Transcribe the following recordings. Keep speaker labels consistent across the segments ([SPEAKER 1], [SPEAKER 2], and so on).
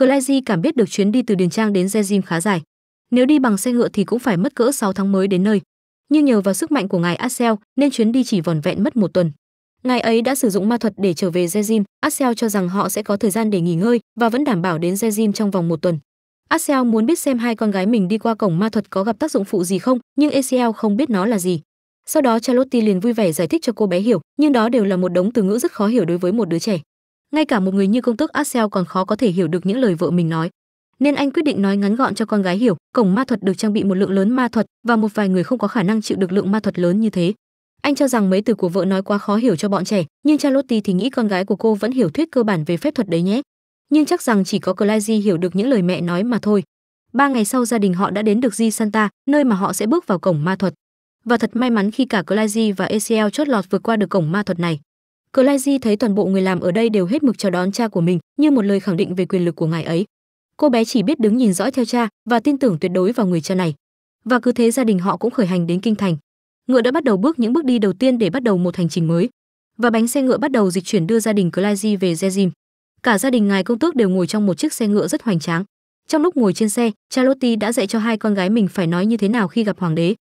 [SPEAKER 1] Clezy cảm biết được chuyến đi từ Điền Trang đến Zezim khá dài. Nếu đi bằng xe ngựa thì cũng phải mất cỡ 6 tháng mới đến nơi. Nhưng nhờ vào sức mạnh của ngài Axel nên chuyến đi chỉ vỏn vẹn mất một tuần. Ngài ấy đã sử dụng ma thuật để trở về Zezim, Axel cho rằng họ sẽ có thời gian để nghỉ ngơi và vẫn đảm bảo đến Zezim trong vòng một tuần. Axel muốn biết xem hai con gái mình đi qua cổng ma thuật có gặp tác dụng phụ gì không, nhưng Axel không biết nó là gì. Sau đó Charlotte liền vui vẻ giải thích cho cô bé hiểu, nhưng đó đều là một đống từ ngữ rất khó hiểu đối với một đứa trẻ ngay cả một người như công tước Axel còn khó có thể hiểu được những lời vợ mình nói. Nên anh quyết định nói ngắn gọn cho con gái hiểu, cổng ma thuật được trang bị một lượng lớn ma thuật và một vài người không có khả năng chịu được lượng ma thuật lớn như thế. Anh cho rằng mấy từ của vợ nói quá khó hiểu cho bọn trẻ, nhưng Charlotte thì nghĩ con gái của cô vẫn hiểu thuyết cơ bản về phép thuật đấy nhé. Nhưng chắc rằng chỉ có Clazy hiểu được những lời mẹ nói mà thôi. Ba ngày sau gia đình họ đã đến được Di Santa, nơi mà họ sẽ bước vào cổng ma thuật. Và thật may mắn khi cả Clazy và Eciel chốt lọt vượt qua được cổng ma thuật này. Clazy thấy toàn bộ người làm ở đây đều hết mực chào đón cha của mình, như một lời khẳng định về quyền lực của ngài ấy. Cô bé chỉ biết đứng nhìn dõi theo cha và tin tưởng tuyệt đối vào người cha này. Và cứ thế gia đình họ cũng khởi hành đến kinh thành. Ngựa đã bắt đầu bước những bước đi đầu tiên để bắt đầu một hành trình mới. Và bánh xe ngựa bắt đầu dịch chuyển đưa gia đình Clazy về Zezim. Cả gia đình ngài công tước đều ngồi trong một chiếc xe ngựa rất hoành tráng. Trong lúc ngồi trên xe, cha Charlotte đã dạy cho hai con gái mình phải nói như thế nào khi gặp hoàng đế.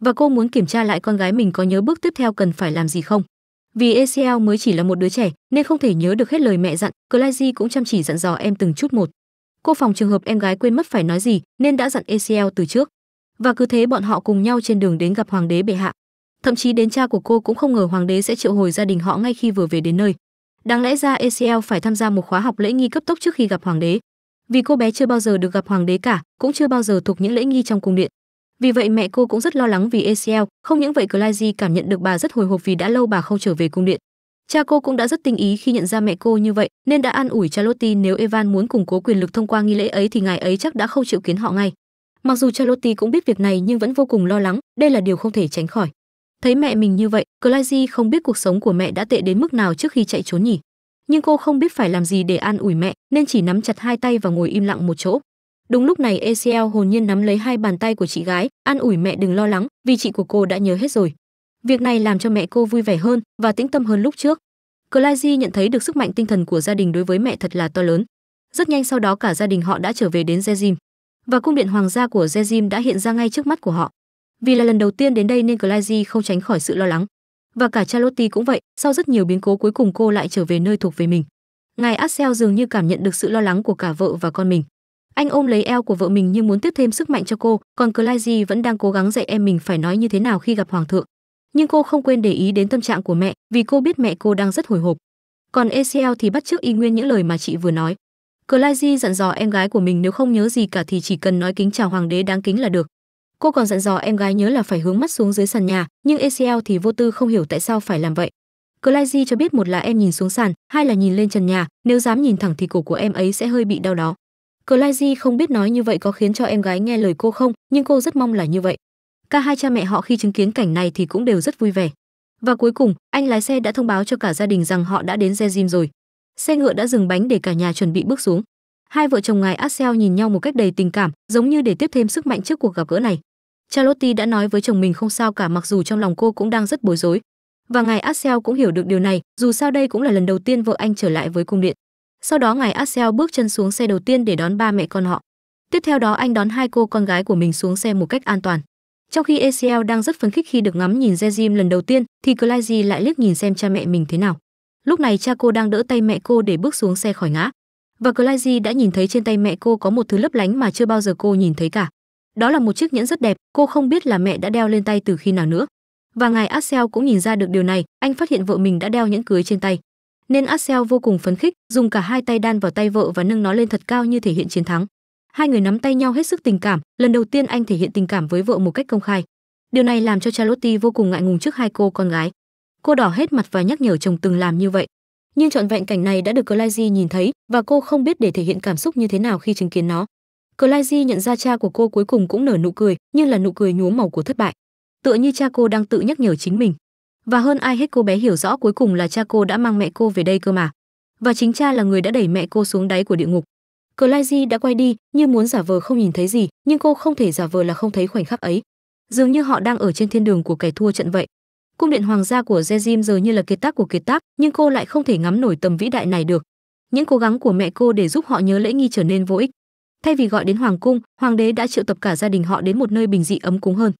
[SPEAKER 1] Và cô muốn kiểm tra lại con gái mình có nhớ bước tiếp theo cần phải làm gì không. Vì Excel mới chỉ là một đứa trẻ nên không thể nhớ được hết lời mẹ dặn, Clazy cũng chăm chỉ dặn dò em từng chút một. Cô phòng trường hợp em gái quên mất phải nói gì nên đã dặn Excel từ trước. Và cứ thế bọn họ cùng nhau trên đường đến gặp hoàng đế bệ hạ. Thậm chí đến cha của cô cũng không ngờ hoàng đế sẽ triệu hồi gia đình họ ngay khi vừa về đến nơi. Đáng lẽ ra Excel phải tham gia một khóa học lễ nghi cấp tốc trước khi gặp hoàng đế. Vì cô bé chưa bao giờ được gặp hoàng đế cả, cũng chưa bao giờ thuộc những lễ nghi trong cung điện, vì vậy mẹ cô cũng rất lo lắng vì ACL, không những vậy Clazy cảm nhận được bà rất hồi hộp vì đã lâu bà không trở về cung điện. Cha cô cũng đã rất tinh ý khi nhận ra mẹ cô như vậy, nên đã an ủi Charlotte nếu Evan muốn củng cố quyền lực thông qua nghi lễ ấy thì ngài ấy chắc đã không chịu kiến họ ngay. Mặc dù Charlotte cũng biết việc này nhưng vẫn vô cùng lo lắng, đây là điều không thể tránh khỏi. Thấy mẹ mình như vậy, Clazy không biết cuộc sống của mẹ đã tệ đến mức nào trước khi chạy trốn nhỉ. Nhưng cô không biết phải làm gì để an ủi mẹ, nên chỉ nắm chặt hai tay và ngồi im lặng một chỗ. Đúng lúc này Eziel hồn nhiên nắm lấy hai bàn tay của chị gái, an ủi mẹ đừng lo lắng, vì chị của cô đã nhớ hết rồi. Việc này làm cho mẹ cô vui vẻ hơn và tĩnh tâm hơn lúc trước. Clazy nhận thấy được sức mạnh tinh thần của gia đình đối với mẹ thật là to lớn. Rất nhanh sau đó cả gia đình họ đã trở về đến Jezim và cung điện hoàng gia của Jezim đã hiện ra ngay trước mắt của họ. Vì là lần đầu tiên đến đây nên Clazy không tránh khỏi sự lo lắng. Và cả Charlotte cũng vậy, sau rất nhiều biến cố cuối cùng cô lại trở về nơi thuộc về mình. Ngài Axel dường như cảm nhận được sự lo lắng của cả vợ và con mình. Anh ôm lấy eo của vợ mình như muốn tiếp thêm sức mạnh cho cô, còn Clyde vẫn đang cố gắng dạy em mình phải nói như thế nào khi gặp hoàng thượng. Nhưng cô không quên để ý đến tâm trạng của mẹ, vì cô biết mẹ cô đang rất hồi hộp. Còn ECL thì bắt chước y nguyên những lời mà chị vừa nói. Clyde dặn dò em gái của mình nếu không nhớ gì cả thì chỉ cần nói kính chào hoàng đế đáng kính là được. Cô còn dặn dò em gái nhớ là phải hướng mắt xuống dưới sàn nhà, nhưng ECL thì vô tư không hiểu tại sao phải làm vậy. Clyde cho biết một là em nhìn xuống sàn, hai là nhìn lên trần nhà, nếu dám nhìn thẳng thì cổ của em ấy sẽ hơi bị đau đó. Clazy không biết nói như vậy có khiến cho em gái nghe lời cô không, nhưng cô rất mong là như vậy. Cả hai cha mẹ họ khi chứng kiến cảnh này thì cũng đều rất vui vẻ. Và cuối cùng, anh lái xe đã thông báo cho cả gia đình rằng họ đã đến Jezim rồi. Xe ngựa đã dừng bánh để cả nhà chuẩn bị bước xuống. Hai vợ chồng ngài Axel nhìn nhau một cách đầy tình cảm, giống như để tiếp thêm sức mạnh trước cuộc gặp gỡ này. Charlotte đã nói với chồng mình không sao cả mặc dù trong lòng cô cũng đang rất bối rối. Và ngài Axel cũng hiểu được điều này, dù sao đây cũng là lần đầu tiên vợ anh trở lại với cung điện. Sau đó ngài Axel bước chân xuống xe đầu tiên để đón ba mẹ con họ. Tiếp theo đó anh đón hai cô con gái của mình xuống xe một cách an toàn. Trong khi Axel đang rất phấn khích khi được ngắm nhìn Jezim lần đầu tiên, thì Clyde lại liếc nhìn xem cha mẹ mình thế nào. Lúc này cha cô đang đỡ tay mẹ cô để bước xuống xe khỏi ngã. Và Clyde đã nhìn thấy trên tay mẹ cô có một thứ lấp lánh mà chưa bao giờ cô nhìn thấy cả. Đó là một chiếc nhẫn rất đẹp, cô không biết là mẹ đã đeo lên tay từ khi nào nữa. Và ngài Axel cũng nhìn ra được điều này, anh phát hiện vợ mình đã đeo nhẫn cưới trên tay nên Axel vô cùng phấn khích, dùng cả hai tay đan vào tay vợ và nâng nó lên thật cao như thể hiện chiến thắng. Hai người nắm tay nhau hết sức tình cảm, lần đầu tiên anh thể hiện tình cảm với vợ một cách công khai. Điều này làm cho Charlotte vô cùng ngại ngùng trước hai cô con gái. Cô đỏ hết mặt và nhắc nhở chồng từng làm như vậy. Nhưng trọn vẹn cảnh này đã được Clazy nhìn thấy và cô không biết để thể hiện cảm xúc như thế nào khi chứng kiến nó. Clazy nhận ra cha của cô cuối cùng cũng nở nụ cười, nhưng là nụ cười nhuốm màu của thất bại. Tựa như cha cô đang tự nhắc nhở chính mình, và hơn ai hết cô bé hiểu rõ cuối cùng là cha cô đã mang mẹ cô về đây cơ mà. Và chính cha là người đã đẩy mẹ cô xuống đáy của địa ngục. Clazy đã quay đi, như muốn giả vờ không nhìn thấy gì, nhưng cô không thể giả vờ là không thấy khoảnh khắc ấy. Dường như họ đang ở trên thiên đường của kẻ thua trận vậy. Cung điện hoàng gia của Jezim giờ như là kiệt tác của kiệt tác, nhưng cô lại không thể ngắm nổi tầm vĩ đại này được. Những cố gắng của mẹ cô để giúp họ nhớ lễ nghi trở nên vô ích. Thay vì gọi đến hoàng cung, hoàng đế đã triệu tập cả gia đình họ đến một nơi bình dị ấm cúng hơn.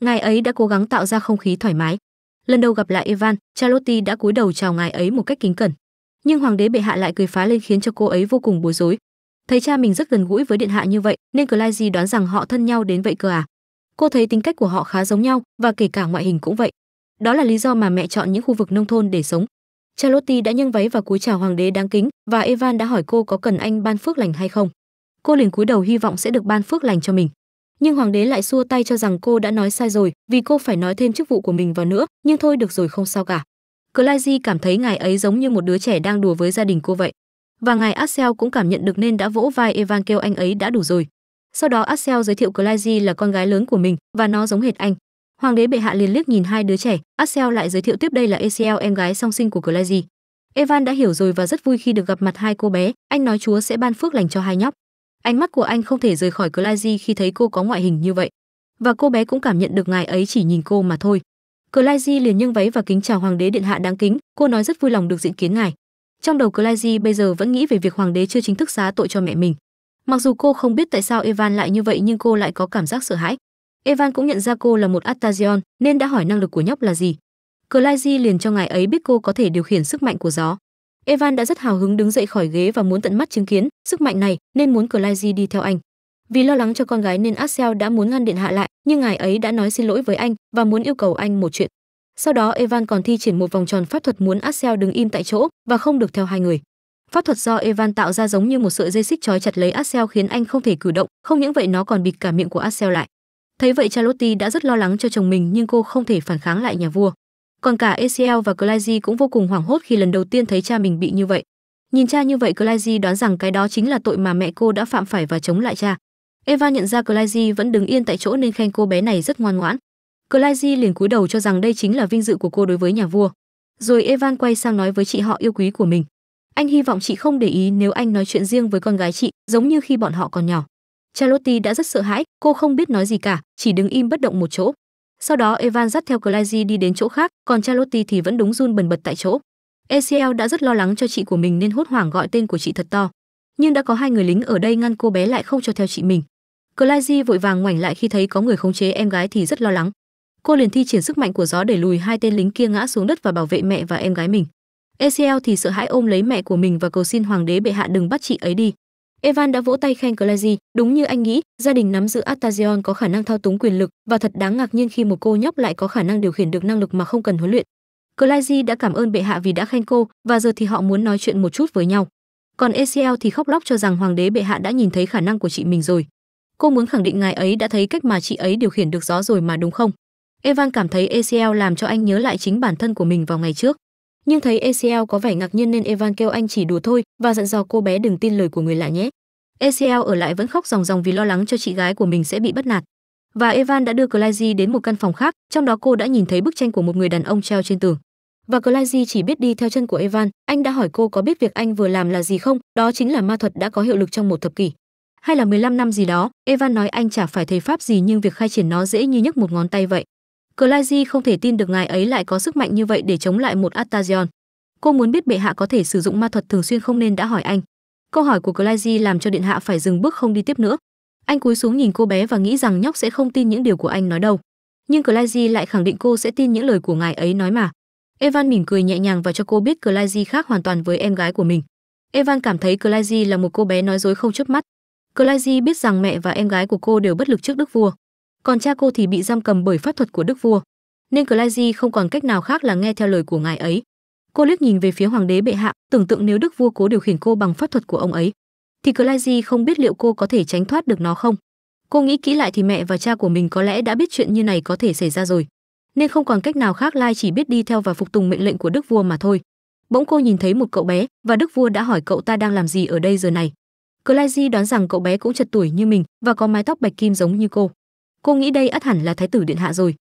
[SPEAKER 1] Ngài ấy đã cố gắng tạo ra không khí thoải mái lần đầu gặp lại Evan, Charlotte đã cúi đầu chào ngài ấy một cách kính cẩn. Nhưng hoàng đế bệ hạ lại cười phá lên khiến cho cô ấy vô cùng bối rối. Thấy cha mình rất gần gũi với điện hạ như vậy, nên Clyde đoán rằng họ thân nhau đến vậy cơ à? Cô thấy tính cách của họ khá giống nhau và kể cả ngoại hình cũng vậy. Đó là lý do mà mẹ chọn những khu vực nông thôn để sống. Charlotte đã nhân váy và cúi chào hoàng đế đáng kính và Evan đã hỏi cô có cần anh ban phước lành hay không. Cô liền cúi đầu hy vọng sẽ được ban phước lành cho mình nhưng hoàng đế lại xua tay cho rằng cô đã nói sai rồi vì cô phải nói thêm chức vụ của mình vào nữa nhưng thôi được rồi không sao cả Clive cảm thấy ngài ấy giống như một đứa trẻ đang đùa với gia đình cô vậy và ngài Axel cũng cảm nhận được nên đã vỗ vai Evan kêu anh ấy đã đủ rồi sau đó Axel giới thiệu Clive là con gái lớn của mình và nó giống hệt anh hoàng đế bệ hạ liền liếc nhìn hai đứa trẻ Axel lại giới thiệu tiếp đây là Eziel em gái song sinh của Clive Evan đã hiểu rồi và rất vui khi được gặp mặt hai cô bé anh nói chúa sẽ ban phước lành cho hai nhóc Ánh mắt của anh không thể rời khỏi Clazy khi thấy cô có ngoại hình như vậy, và cô bé cũng cảm nhận được ngài ấy chỉ nhìn cô mà thôi. Clazy liền nghiêng váy và kính chào hoàng đế điện hạ đáng kính, cô nói rất vui lòng được diện kiến ngài. Trong đầu Clazy bây giờ vẫn nghĩ về việc hoàng đế chưa chính thức xá tội cho mẹ mình. Mặc dù cô không biết tại sao Evan lại như vậy nhưng cô lại có cảm giác sợ hãi. Evan cũng nhận ra cô là một Attazion nên đã hỏi năng lực của nhóc là gì. Clazy liền cho ngài ấy biết cô có thể điều khiển sức mạnh của gió. Evan đã rất hào hứng đứng dậy khỏi ghế và muốn tận mắt chứng kiến sức mạnh này nên muốn Clyde đi theo anh. Vì lo lắng cho con gái nên Axel đã muốn ngăn điện hạ lại, nhưng ngài ấy đã nói xin lỗi với anh và muốn yêu cầu anh một chuyện. Sau đó Evan còn thi triển một vòng tròn pháp thuật muốn Axel đứng im tại chỗ và không được theo hai người. Pháp thuật do Evan tạo ra giống như một sợi dây xích trói chặt lấy Axel khiến anh không thể cử động, không những vậy nó còn bịt cả miệng của Axel lại. Thấy vậy Charlotte đã rất lo lắng cho chồng mình nhưng cô không thể phản kháng lại nhà vua còn cả Ezio và Clyde cũng vô cùng hoảng hốt khi lần đầu tiên thấy cha mình bị như vậy. Nhìn cha như vậy Clyde đoán rằng cái đó chính là tội mà mẹ cô đã phạm phải và chống lại cha. Eva nhận ra Clyde vẫn đứng yên tại chỗ nên khen cô bé này rất ngoan ngoãn. Clyde liền cúi đầu cho rằng đây chính là vinh dự của cô đối với nhà vua. Rồi Evan quay sang nói với chị họ yêu quý của mình. Anh hy vọng chị không để ý nếu anh nói chuyện riêng với con gái chị, giống như khi bọn họ còn nhỏ. Charlotte đã rất sợ hãi, cô không biết nói gì cả, chỉ đứng im bất động một chỗ. Sau đó Evan dắt theo Clyde đi đến chỗ khác, còn Charlotte thì vẫn đúng run bần bật tại chỗ. ACL đã rất lo lắng cho chị của mình nên hốt hoảng gọi tên của chị thật to. Nhưng đã có hai người lính ở đây ngăn cô bé lại không cho theo chị mình. Clyde vội vàng ngoảnh lại khi thấy có người khống chế em gái thì rất lo lắng. Cô liền thi triển sức mạnh của gió để lùi hai tên lính kia ngã xuống đất và bảo vệ mẹ và em gái mình. ACL thì sợ hãi ôm lấy mẹ của mình và cầu xin hoàng đế bệ hạ đừng bắt chị ấy đi. Evan đã vỗ tay khen Clazy, đúng như anh nghĩ, gia đình nắm giữ Atazion có khả năng thao túng quyền lực và thật đáng ngạc nhiên khi một cô nhóc lại có khả năng điều khiển được năng lực mà không cần huấn luyện. Clazy đã cảm ơn bệ hạ vì đã khen cô và giờ thì họ muốn nói chuyện một chút với nhau. Còn Eziel thì khóc lóc cho rằng hoàng đế bệ hạ đã nhìn thấy khả năng của chị mình rồi. Cô muốn khẳng định ngài ấy đã thấy cách mà chị ấy điều khiển được gió rồi mà đúng không? Evan cảm thấy Eziel làm cho anh nhớ lại chính bản thân của mình vào ngày trước nhưng thấy ACL có vẻ ngạc nhiên nên Evan kêu anh chỉ đùa thôi và dặn dò cô bé đừng tin lời của người lạ nhé. ACL ở lại vẫn khóc ròng ròng vì lo lắng cho chị gái của mình sẽ bị bắt nạt. Và Evan đã đưa Clyde đến một căn phòng khác, trong đó cô đã nhìn thấy bức tranh của một người đàn ông treo trên tường. Và Clyde chỉ biết đi theo chân của Evan, anh đã hỏi cô có biết việc anh vừa làm là gì không, đó chính là ma thuật đã có hiệu lực trong một thập kỷ. Hay là 15 năm gì đó, Evan nói anh chả phải thầy pháp gì nhưng việc khai triển nó dễ như nhấc một ngón tay vậy. Clazy không thể tin được ngài ấy lại có sức mạnh như vậy để chống lại một Atazion. Cô muốn biết bệ hạ có thể sử dụng ma thuật thường xuyên không nên đã hỏi anh. Câu hỏi của Clazy làm cho điện hạ phải dừng bước không đi tiếp nữa. Anh cúi xuống nhìn cô bé và nghĩ rằng nhóc sẽ không tin những điều của anh nói đâu. Nhưng Clazy lại khẳng định cô sẽ tin những lời của ngài ấy nói mà. Evan mỉm cười nhẹ nhàng và cho cô biết Clazy khác hoàn toàn với em gái của mình. Evan cảm thấy Clazy là một cô bé nói dối không chớp mắt. Clazy biết rằng mẹ và em gái của cô đều bất lực trước đức vua còn cha cô thì bị giam cầm bởi pháp thuật của đức vua nên Clazy không còn cách nào khác là nghe theo lời của ngài ấy cô liếc nhìn về phía hoàng đế bệ hạ tưởng tượng nếu đức vua cố điều khiển cô bằng pháp thuật của ông ấy thì Clazy không biết liệu cô có thể tránh thoát được nó không cô nghĩ kỹ lại thì mẹ và cha của mình có lẽ đã biết chuyện như này có thể xảy ra rồi nên không còn cách nào khác lai chỉ biết đi theo và phục tùng mệnh lệnh của đức vua mà thôi bỗng cô nhìn thấy một cậu bé và đức vua đã hỏi cậu ta đang làm gì ở đây giờ này Clazy đoán rằng cậu bé cũng chật tuổi như mình và có mái tóc bạch kim giống như cô cô nghĩ đây ắt hẳn là thái tử điện hạ rồi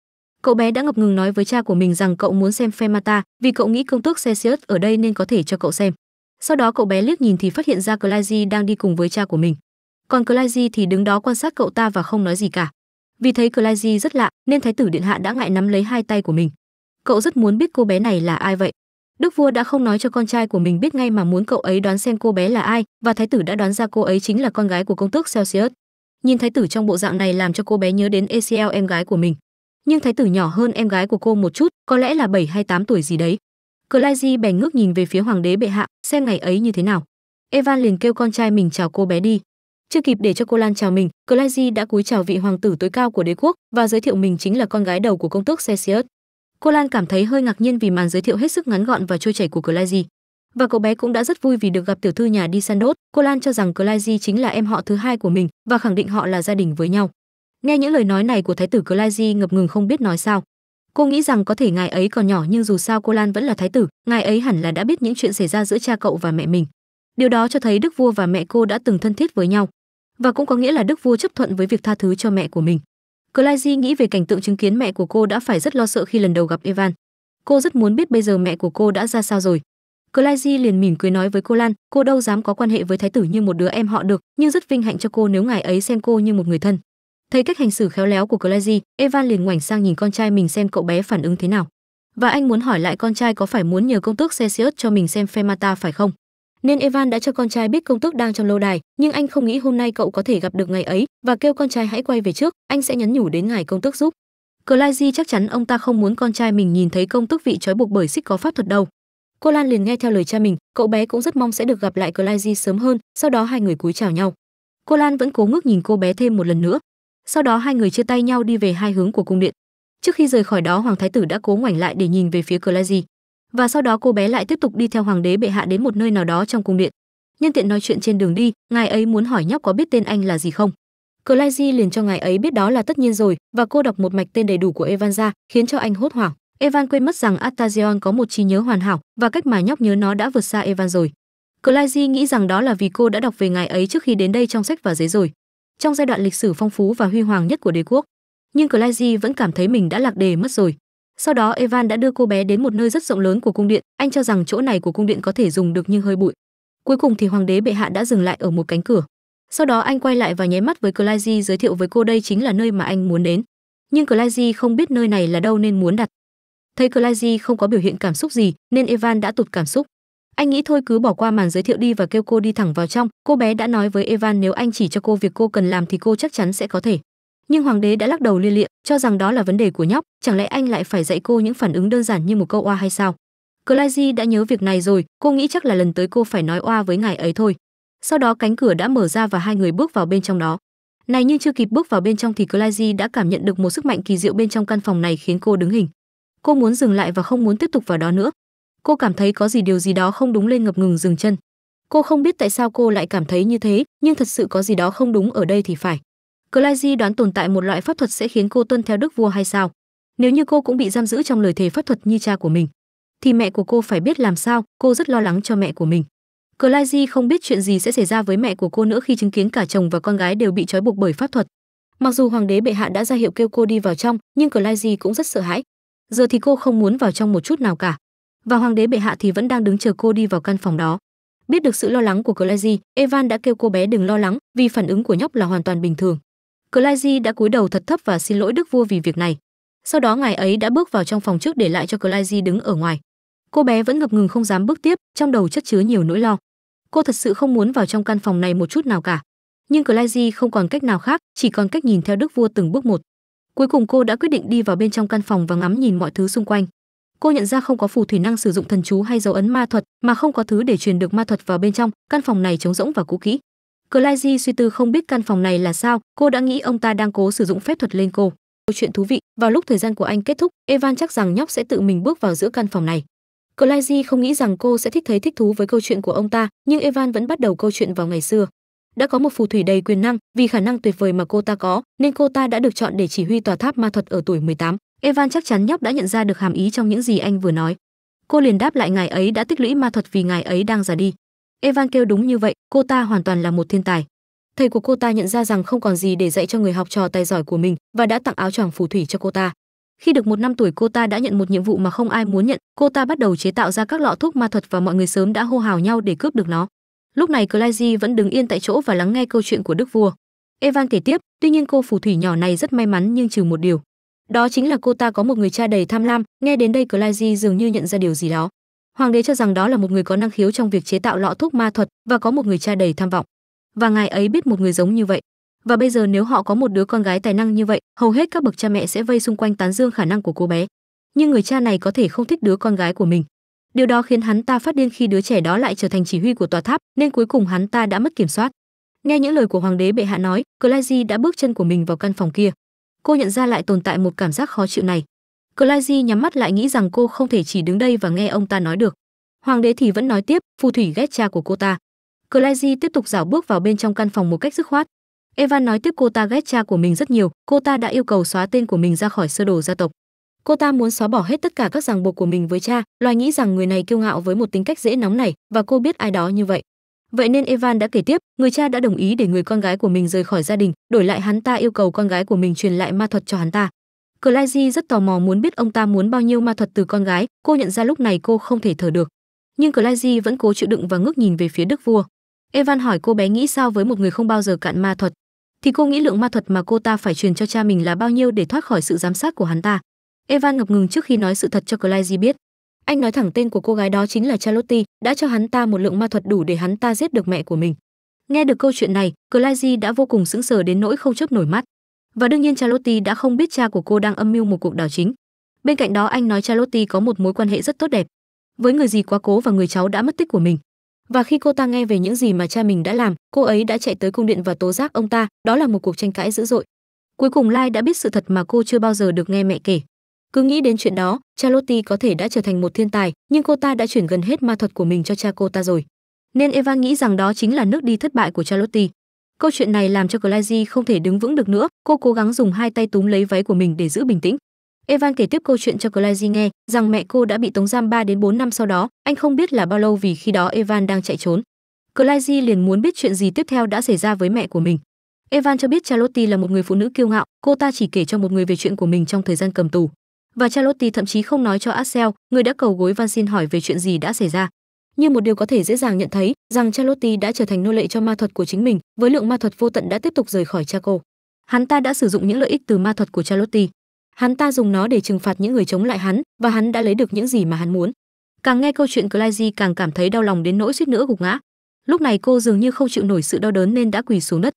[SPEAKER 1] cậu bé đã ngập ngừng nói với cha của mình rằng cậu muốn xem Femata vì cậu nghĩ công tước Celsius ở đây nên có thể cho cậu xem. Sau đó cậu bé liếc nhìn thì phát hiện ra Clyde đang đi cùng với cha của mình. Còn Clyde thì đứng đó quan sát cậu ta và không nói gì cả. Vì thấy Clyde rất lạ nên thái tử điện hạ đã ngại nắm lấy hai tay của mình. Cậu rất muốn biết cô bé này là ai vậy. Đức vua đã không nói cho con trai của mình biết ngay mà muốn cậu ấy đoán xem cô bé là ai và thái tử đã đoán ra cô ấy chính là con gái của công tước Celsius nhìn thái tử trong bộ dạng này làm cho cô bé nhớ đến ecl em gái của mình nhưng thái tử nhỏ hơn em gái của cô một chút có lẽ là 7 hay 8 tuổi gì đấy cờ lai di bèn ngước nhìn về phía hoàng đế bệ hạ xem ngày ấy như thế nào evan liền kêu con trai mình chào cô bé đi chưa kịp để cho cô lan chào mình cờ đã cúi chào vị hoàng tử tối cao của đế quốc và giới thiệu mình chính là con gái đầu của công tước celsius cô lan cảm thấy hơi ngạc nhiên vì màn giới thiệu hết sức ngắn gọn và trôi chảy của cờ và cậu bé cũng đã rất vui vì được gặp tiểu thư nhà đi săn đốt cô lan cho rằng clyde chính là em họ thứ hai của mình và khẳng định họ là gia đình với nhau nghe những lời nói này của thái tử clyde ngập ngừng không biết nói sao cô nghĩ rằng có thể ngài ấy còn nhỏ nhưng dù sao cô lan vẫn là thái tử ngài ấy hẳn là đã biết những chuyện xảy ra giữa cha cậu và mẹ mình điều đó cho thấy đức vua và mẹ cô đã từng thân thiết với nhau và cũng có nghĩa là đức vua chấp thuận với việc tha thứ cho mẹ của mình clyde nghĩ về cảnh tượng chứng kiến mẹ của cô đã phải rất lo sợ khi lần đầu gặp evan cô rất muốn biết bây giờ mẹ của cô đã ra sao rồi Clazy liền mỉm cười nói với cô Lan, cô đâu dám có quan hệ với thái tử như một đứa em họ được, nhưng rất vinh hạnh cho cô nếu ngài ấy xem cô như một người thân. Thấy cách hành xử khéo léo của Clazy, Evan liền ngoảnh sang nhìn con trai mình xem cậu bé phản ứng thế nào. Và anh muốn hỏi lại con trai có phải muốn nhờ công tước Cesius cho mình xem Femata phải không? Nên Evan đã cho con trai biết công tước đang trong lâu đài, nhưng anh không nghĩ hôm nay cậu có thể gặp được ngày ấy và kêu con trai hãy quay về trước, anh sẽ nhắn nhủ đến ngài công tước giúp. Clazy chắc chắn ông ta không muốn con trai mình nhìn thấy công tước vị trói buộc bởi xích có pháp thuật đâu, cô lan liền nghe theo lời cha mình cậu bé cũng rất mong sẽ được gặp lại clyde sớm hơn sau đó hai người cúi chào nhau cô lan vẫn cố ngước nhìn cô bé thêm một lần nữa sau đó hai người chia tay nhau đi về hai hướng của cung điện trước khi rời khỏi đó hoàng thái tử đã cố ngoảnh lại để nhìn về phía clyde và sau đó cô bé lại tiếp tục đi theo hoàng đế bệ hạ đến một nơi nào đó trong cung điện nhân tiện nói chuyện trên đường đi ngài ấy muốn hỏi nhóc có biết tên anh là gì không clyde liền cho ngài ấy biết đó là tất nhiên rồi và cô đọc một mạch tên đầy đủ của evanza khiến cho anh hốt hoảng Evan quên mất rằng Artazion có một trí nhớ hoàn hảo và cách mà nhóc nhớ nó đã vượt xa Evan rồi. Clyde nghĩ rằng đó là vì cô đã đọc về ngài ấy trước khi đến đây trong sách và giấy rồi. Trong giai đoạn lịch sử phong phú và huy hoàng nhất của đế quốc, nhưng Clyde vẫn cảm thấy mình đã lạc đề mất rồi. Sau đó Evan đã đưa cô bé đến một nơi rất rộng lớn của cung điện, anh cho rằng chỗ này của cung điện có thể dùng được nhưng hơi bụi. Cuối cùng thì hoàng đế bệ hạ đã dừng lại ở một cánh cửa. Sau đó anh quay lại và nháy mắt với Clyde giới thiệu với cô đây chính là nơi mà anh muốn đến. Nhưng Clyde không biết nơi này là đâu nên muốn đặt Thấy Clazy không có biểu hiện cảm xúc gì, nên Evan đã tụt cảm xúc. Anh nghĩ thôi cứ bỏ qua màn giới thiệu đi và kêu cô đi thẳng vào trong, cô bé đã nói với Evan nếu anh chỉ cho cô việc cô cần làm thì cô chắc chắn sẽ có thể. Nhưng hoàng đế đã lắc đầu lia lịa, cho rằng đó là vấn đề của nhóc, chẳng lẽ anh lại phải dạy cô những phản ứng đơn giản như một câu oa hay sao? Clazy đã nhớ việc này rồi, cô nghĩ chắc là lần tới cô phải nói oa với ngài ấy thôi. Sau đó cánh cửa đã mở ra và hai người bước vào bên trong đó. Này nhưng chưa kịp bước vào bên trong thì Clazy đã cảm nhận được một sức mạnh kỳ diệu bên trong căn phòng này khiến cô đứng hình cô muốn dừng lại và không muốn tiếp tục vào đó nữa cô cảm thấy có gì điều gì đó không đúng lên ngập ngừng dừng chân cô không biết tại sao cô lại cảm thấy như thế nhưng thật sự có gì đó không đúng ở đây thì phải Clazy đoán tồn tại một loại pháp thuật sẽ khiến cô tuân theo đức vua hay sao nếu như cô cũng bị giam giữ trong lời thề pháp thuật như cha của mình thì mẹ của cô phải biết làm sao cô rất lo lắng cho mẹ của mình Clazy không biết chuyện gì sẽ xảy ra với mẹ của cô nữa khi chứng kiến cả chồng và con gái đều bị trói buộc bởi pháp thuật mặc dù hoàng đế bệ hạ đã ra hiệu kêu cô đi vào trong nhưng Clazy cũng rất sợ hãi giờ thì cô không muốn vào trong một chút nào cả và hoàng đế bệ hạ thì vẫn đang đứng chờ cô đi vào căn phòng đó biết được sự lo lắng của Clazy, Evan đã kêu cô bé đừng lo lắng vì phản ứng của nhóc là hoàn toàn bình thường. Clazy đã cúi đầu thật thấp và xin lỗi đức vua vì việc này. Sau đó ngài ấy đã bước vào trong phòng trước để lại cho Clazy đứng ở ngoài. Cô bé vẫn ngập ngừng không dám bước tiếp, trong đầu chất chứa nhiều nỗi lo. Cô thật sự không muốn vào trong căn phòng này một chút nào cả. Nhưng Clazy không còn cách nào khác, chỉ còn cách nhìn theo đức vua từng bước một cuối cùng cô đã quyết định đi vào bên trong căn phòng và ngắm nhìn mọi thứ xung quanh cô nhận ra không có phù thủy năng sử dụng thần chú hay dấu ấn ma thuật mà không có thứ để truyền được ma thuật vào bên trong căn phòng này trống rỗng và cũ kỹ Clyde suy tư không biết căn phòng này là sao cô đã nghĩ ông ta đang cố sử dụng phép thuật lên cô Câu chuyện thú vị vào lúc thời gian của anh kết thúc evan chắc rằng nhóc sẽ tự mình bước vào giữa căn phòng này Clyde không nghĩ rằng cô sẽ thích thấy thích thú với câu chuyện của ông ta nhưng evan vẫn bắt đầu câu chuyện vào ngày xưa đã có một phù thủy đầy quyền năng, vì khả năng tuyệt vời mà cô ta có, nên cô ta đã được chọn để chỉ huy tòa tháp ma thuật ở tuổi 18. Evan chắc chắn nhóc đã nhận ra được hàm ý trong những gì anh vừa nói. Cô liền đáp lại ngài ấy đã tích lũy ma thuật vì ngài ấy đang già đi. Evan kêu đúng như vậy, cô ta hoàn toàn là một thiên tài. Thầy của cô ta nhận ra rằng không còn gì để dạy cho người học trò tài giỏi của mình và đã tặng áo choàng phù thủy cho cô ta. Khi được một năm tuổi cô ta đã nhận một nhiệm vụ mà không ai muốn nhận, cô ta bắt đầu chế tạo ra các lọ thuốc ma thuật và mọi người sớm đã hô hào nhau để cướp được nó. Lúc này Clayji vẫn đứng yên tại chỗ và lắng nghe câu chuyện của đức vua. Evan kể tiếp, tuy nhiên cô phù thủy nhỏ này rất may mắn nhưng trừ một điều. Đó chính là cô ta có một người cha đầy tham lam, nghe đến đây Clayji dường như nhận ra điều gì đó. Hoàng đế cho rằng đó là một người có năng khiếu trong việc chế tạo lọ thuốc ma thuật và có một người cha đầy tham vọng. Và ngài ấy biết một người giống như vậy. Và bây giờ nếu họ có một đứa con gái tài năng như vậy, hầu hết các bậc cha mẹ sẽ vây xung quanh tán dương khả năng của cô bé. Nhưng người cha này có thể không thích đứa con gái của mình. Điều đó khiến hắn ta phát điên khi đứa trẻ đó lại trở thành chỉ huy của tòa tháp, nên cuối cùng hắn ta đã mất kiểm soát. Nghe những lời của hoàng đế bệ hạ nói, Clazy đã bước chân của mình vào căn phòng kia. Cô nhận ra lại tồn tại một cảm giác khó chịu này. Clazy nhắm mắt lại nghĩ rằng cô không thể chỉ đứng đây và nghe ông ta nói được. Hoàng đế thì vẫn nói tiếp, phù thủy ghét cha của cô ta. Clazy tiếp tục dảo bước vào bên trong căn phòng một cách dứt khoát. Evan nói tiếp cô ta ghét cha của mình rất nhiều, cô ta đã yêu cầu xóa tên của mình ra khỏi sơ đồ gia tộc cô ta muốn xóa bỏ hết tất cả các ràng buộc của mình với cha loài nghĩ rằng người này kiêu ngạo với một tính cách dễ nóng này và cô biết ai đó như vậy vậy nên evan đã kể tiếp người cha đã đồng ý để người con gái của mình rời khỏi gia đình đổi lại hắn ta yêu cầu con gái của mình truyền lại ma thuật cho hắn ta Clazy rất tò mò muốn biết ông ta muốn bao nhiêu ma thuật từ con gái, cô nhận ra lúc này cô không thể thở được. Nhưng Clazy vẫn cố chịu đựng và ngước nhìn về phía đức vua. Evan hỏi cô bé nghĩ sao với một người không bao giờ cạn ma thuật, thì cô nghĩ lượng ma thuật mà cô ta phải truyền cho cha mình là bao nhiêu để thoát khỏi sự giám sát của hắn ta. Evan ngập ngừng trước khi nói sự thật cho Clyde biết. Anh nói thẳng tên của cô gái đó chính là Charlotte, đã cho hắn ta một lượng ma thuật đủ để hắn ta giết được mẹ của mình. Nghe được câu chuyện này, Clyde đã vô cùng sững sờ đến nỗi không chớp nổi mắt. Và đương nhiên Charlotte đã không biết cha của cô đang âm mưu một cuộc đảo chính. Bên cạnh đó anh nói Charlotte có một mối quan hệ rất tốt đẹp với người gì quá cố và người cháu đã mất tích của mình. Và khi cô ta nghe về những gì mà cha mình đã làm, cô ấy đã chạy tới cung điện và tố giác ông ta, đó là một cuộc tranh cãi dữ dội. Cuối cùng Lai đã biết sự thật mà cô chưa bao giờ được nghe mẹ kể. Cứ nghĩ đến chuyện đó, Charlotte có thể đã trở thành một thiên tài, nhưng cô ta đã chuyển gần hết ma thuật của mình cho cha cô ta rồi. Nên Evan nghĩ rằng đó chính là nước đi thất bại của Charlotte. Câu chuyện này làm cho Clazy không thể đứng vững được nữa, cô cố gắng dùng hai tay túm lấy váy của mình để giữ bình tĩnh. Evan kể tiếp câu chuyện cho Clazy nghe, rằng mẹ cô đã bị tống giam 3 đến 4 năm sau đó, anh không biết là bao lâu vì khi đó Evan đang chạy trốn. Clazy liền muốn biết chuyện gì tiếp theo đã xảy ra với mẹ của mình. Evan cho biết Charlotte là một người phụ nữ kiêu ngạo, cô ta chỉ kể cho một người về chuyện của mình trong thời gian cầm tù và Charlotte thậm chí không nói cho Axel, người đã cầu gối van xin hỏi về chuyện gì đã xảy ra. Như một điều có thể dễ dàng nhận thấy, rằng Charlotte đã trở thành nô lệ cho ma thuật của chính mình, với lượng ma thuật vô tận đã tiếp tục rời khỏi cha cô Hắn ta đã sử dụng những lợi ích từ ma thuật của Charlotte. Hắn ta dùng nó để trừng phạt những người chống lại hắn và hắn đã lấy được những gì mà hắn muốn. Càng nghe câu chuyện Clyde càng cảm thấy đau lòng đến nỗi suýt nữa gục ngã. Lúc này cô dường như không chịu nổi sự đau đớn nên đã quỳ xuống đất.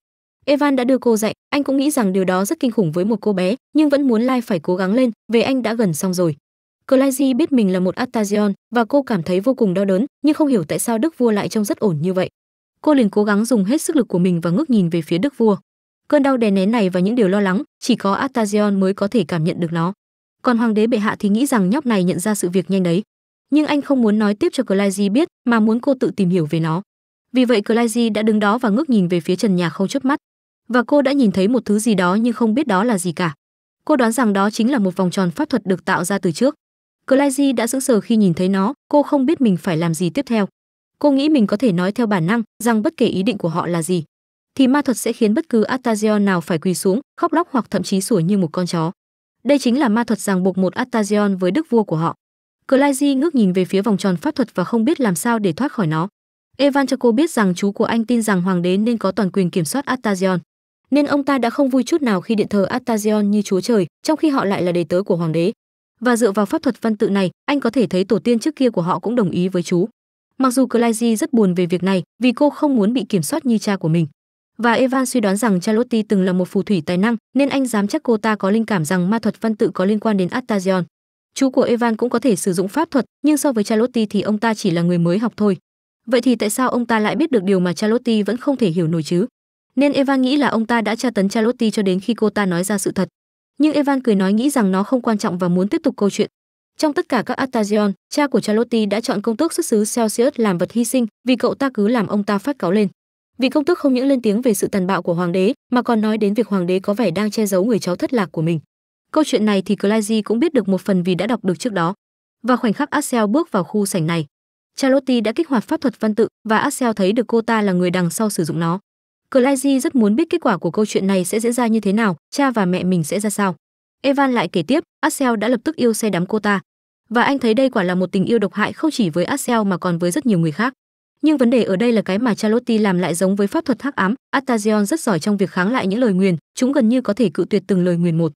[SPEAKER 1] Evan đã đưa cô dạy, anh cũng nghĩ rằng điều đó rất kinh khủng với một cô bé, nhưng vẫn muốn Lai phải cố gắng lên, về anh đã gần xong rồi. Clazy biết mình là một Atazion và cô cảm thấy vô cùng đau đớn, nhưng không hiểu tại sao đức vua lại trông rất ổn như vậy. Cô liền cố gắng dùng hết sức lực của mình và ngước nhìn về phía đức vua. Cơn đau đè nén này và những điều lo lắng, chỉ có Atazion mới có thể cảm nhận được nó. Còn hoàng đế bệ hạ thì nghĩ rằng nhóc này nhận ra sự việc nhanh đấy, nhưng anh không muốn nói tiếp cho Clazy biết mà muốn cô tự tìm hiểu về nó. Vì vậy Clazy đã đứng đó và ngước nhìn về phía trần nhà không chớp mắt và cô đã nhìn thấy một thứ gì đó nhưng không biết đó là gì cả cô đoán rằng đó chính là một vòng tròn pháp thuật được tạo ra từ trước Clayzy đã sững sờ khi nhìn thấy nó cô không biết mình phải làm gì tiếp theo cô nghĩ mình có thể nói theo bản năng rằng bất kể ý định của họ là gì thì ma thuật sẽ khiến bất cứ Atazion nào phải quỳ xuống, khóc lóc hoặc thậm chí sủa như một con chó. Đây chính là ma thuật ràng buộc một Atazion với đức vua của họ. Clyde ngước nhìn về phía vòng tròn pháp thuật và không biết làm sao để thoát khỏi nó. Evan cho cô biết rằng chú của anh tin rằng hoàng đế nên có toàn quyền kiểm soát Atazion nên ông ta đã không vui chút nào khi điện thờ Artazion như chúa trời, trong khi họ lại là đầy tớ của hoàng đế. Và dựa vào pháp thuật văn tự này, anh có thể thấy tổ tiên trước kia của họ cũng đồng ý với chú. Mặc dù Clayzy rất buồn về việc này, vì cô không muốn bị kiểm soát như cha của mình. Và Evan suy đoán rằng Charlotte từng là một phù thủy tài năng, nên anh dám chắc cô ta có linh cảm rằng ma thuật văn tự có liên quan đến Artazion. Chú của Evan cũng có thể sử dụng pháp thuật, nhưng so với Charlotte thì ông ta chỉ là người mới học thôi. Vậy thì tại sao ông ta lại biết được điều mà Charlotte vẫn không thể hiểu nổi chứ? nên Evan nghĩ là ông ta đã tra tấn Charlotte cho đến khi cô ta nói ra sự thật. Nhưng Evan cười nói nghĩ rằng nó không quan trọng và muốn tiếp tục câu chuyện. Trong tất cả các Artagion, cha của Charlotte đã chọn công tước xuất xứ Celsius làm vật hy sinh vì cậu ta cứ làm ông ta phát cáo lên. Vì công tước không những lên tiếng về sự tàn bạo của hoàng đế mà còn nói đến việc hoàng đế có vẻ đang che giấu người cháu thất lạc của mình. Câu chuyện này thì Clazy cũng biết được một phần vì đã đọc được trước đó. Và khoảnh khắc Axel bước vào khu sảnh này, Charlotte đã kích hoạt pháp thuật văn tự và Axel thấy được cô ta là người đằng sau sử dụng nó. Clazy rất muốn biết kết quả của câu chuyện này sẽ diễn ra như thế nào, cha và mẹ mình sẽ ra sao. Evan lại kể tiếp, Axel đã lập tức yêu say đắm cô ta. Và anh thấy đây quả là một tình yêu độc hại không chỉ với Axel mà còn với rất nhiều người khác. Nhưng vấn đề ở đây là cái mà Charlotte làm lại giống với pháp thuật hắc ám, Atazion rất giỏi trong việc kháng lại những lời nguyền, chúng gần như có thể cự tuyệt từng lời nguyền một.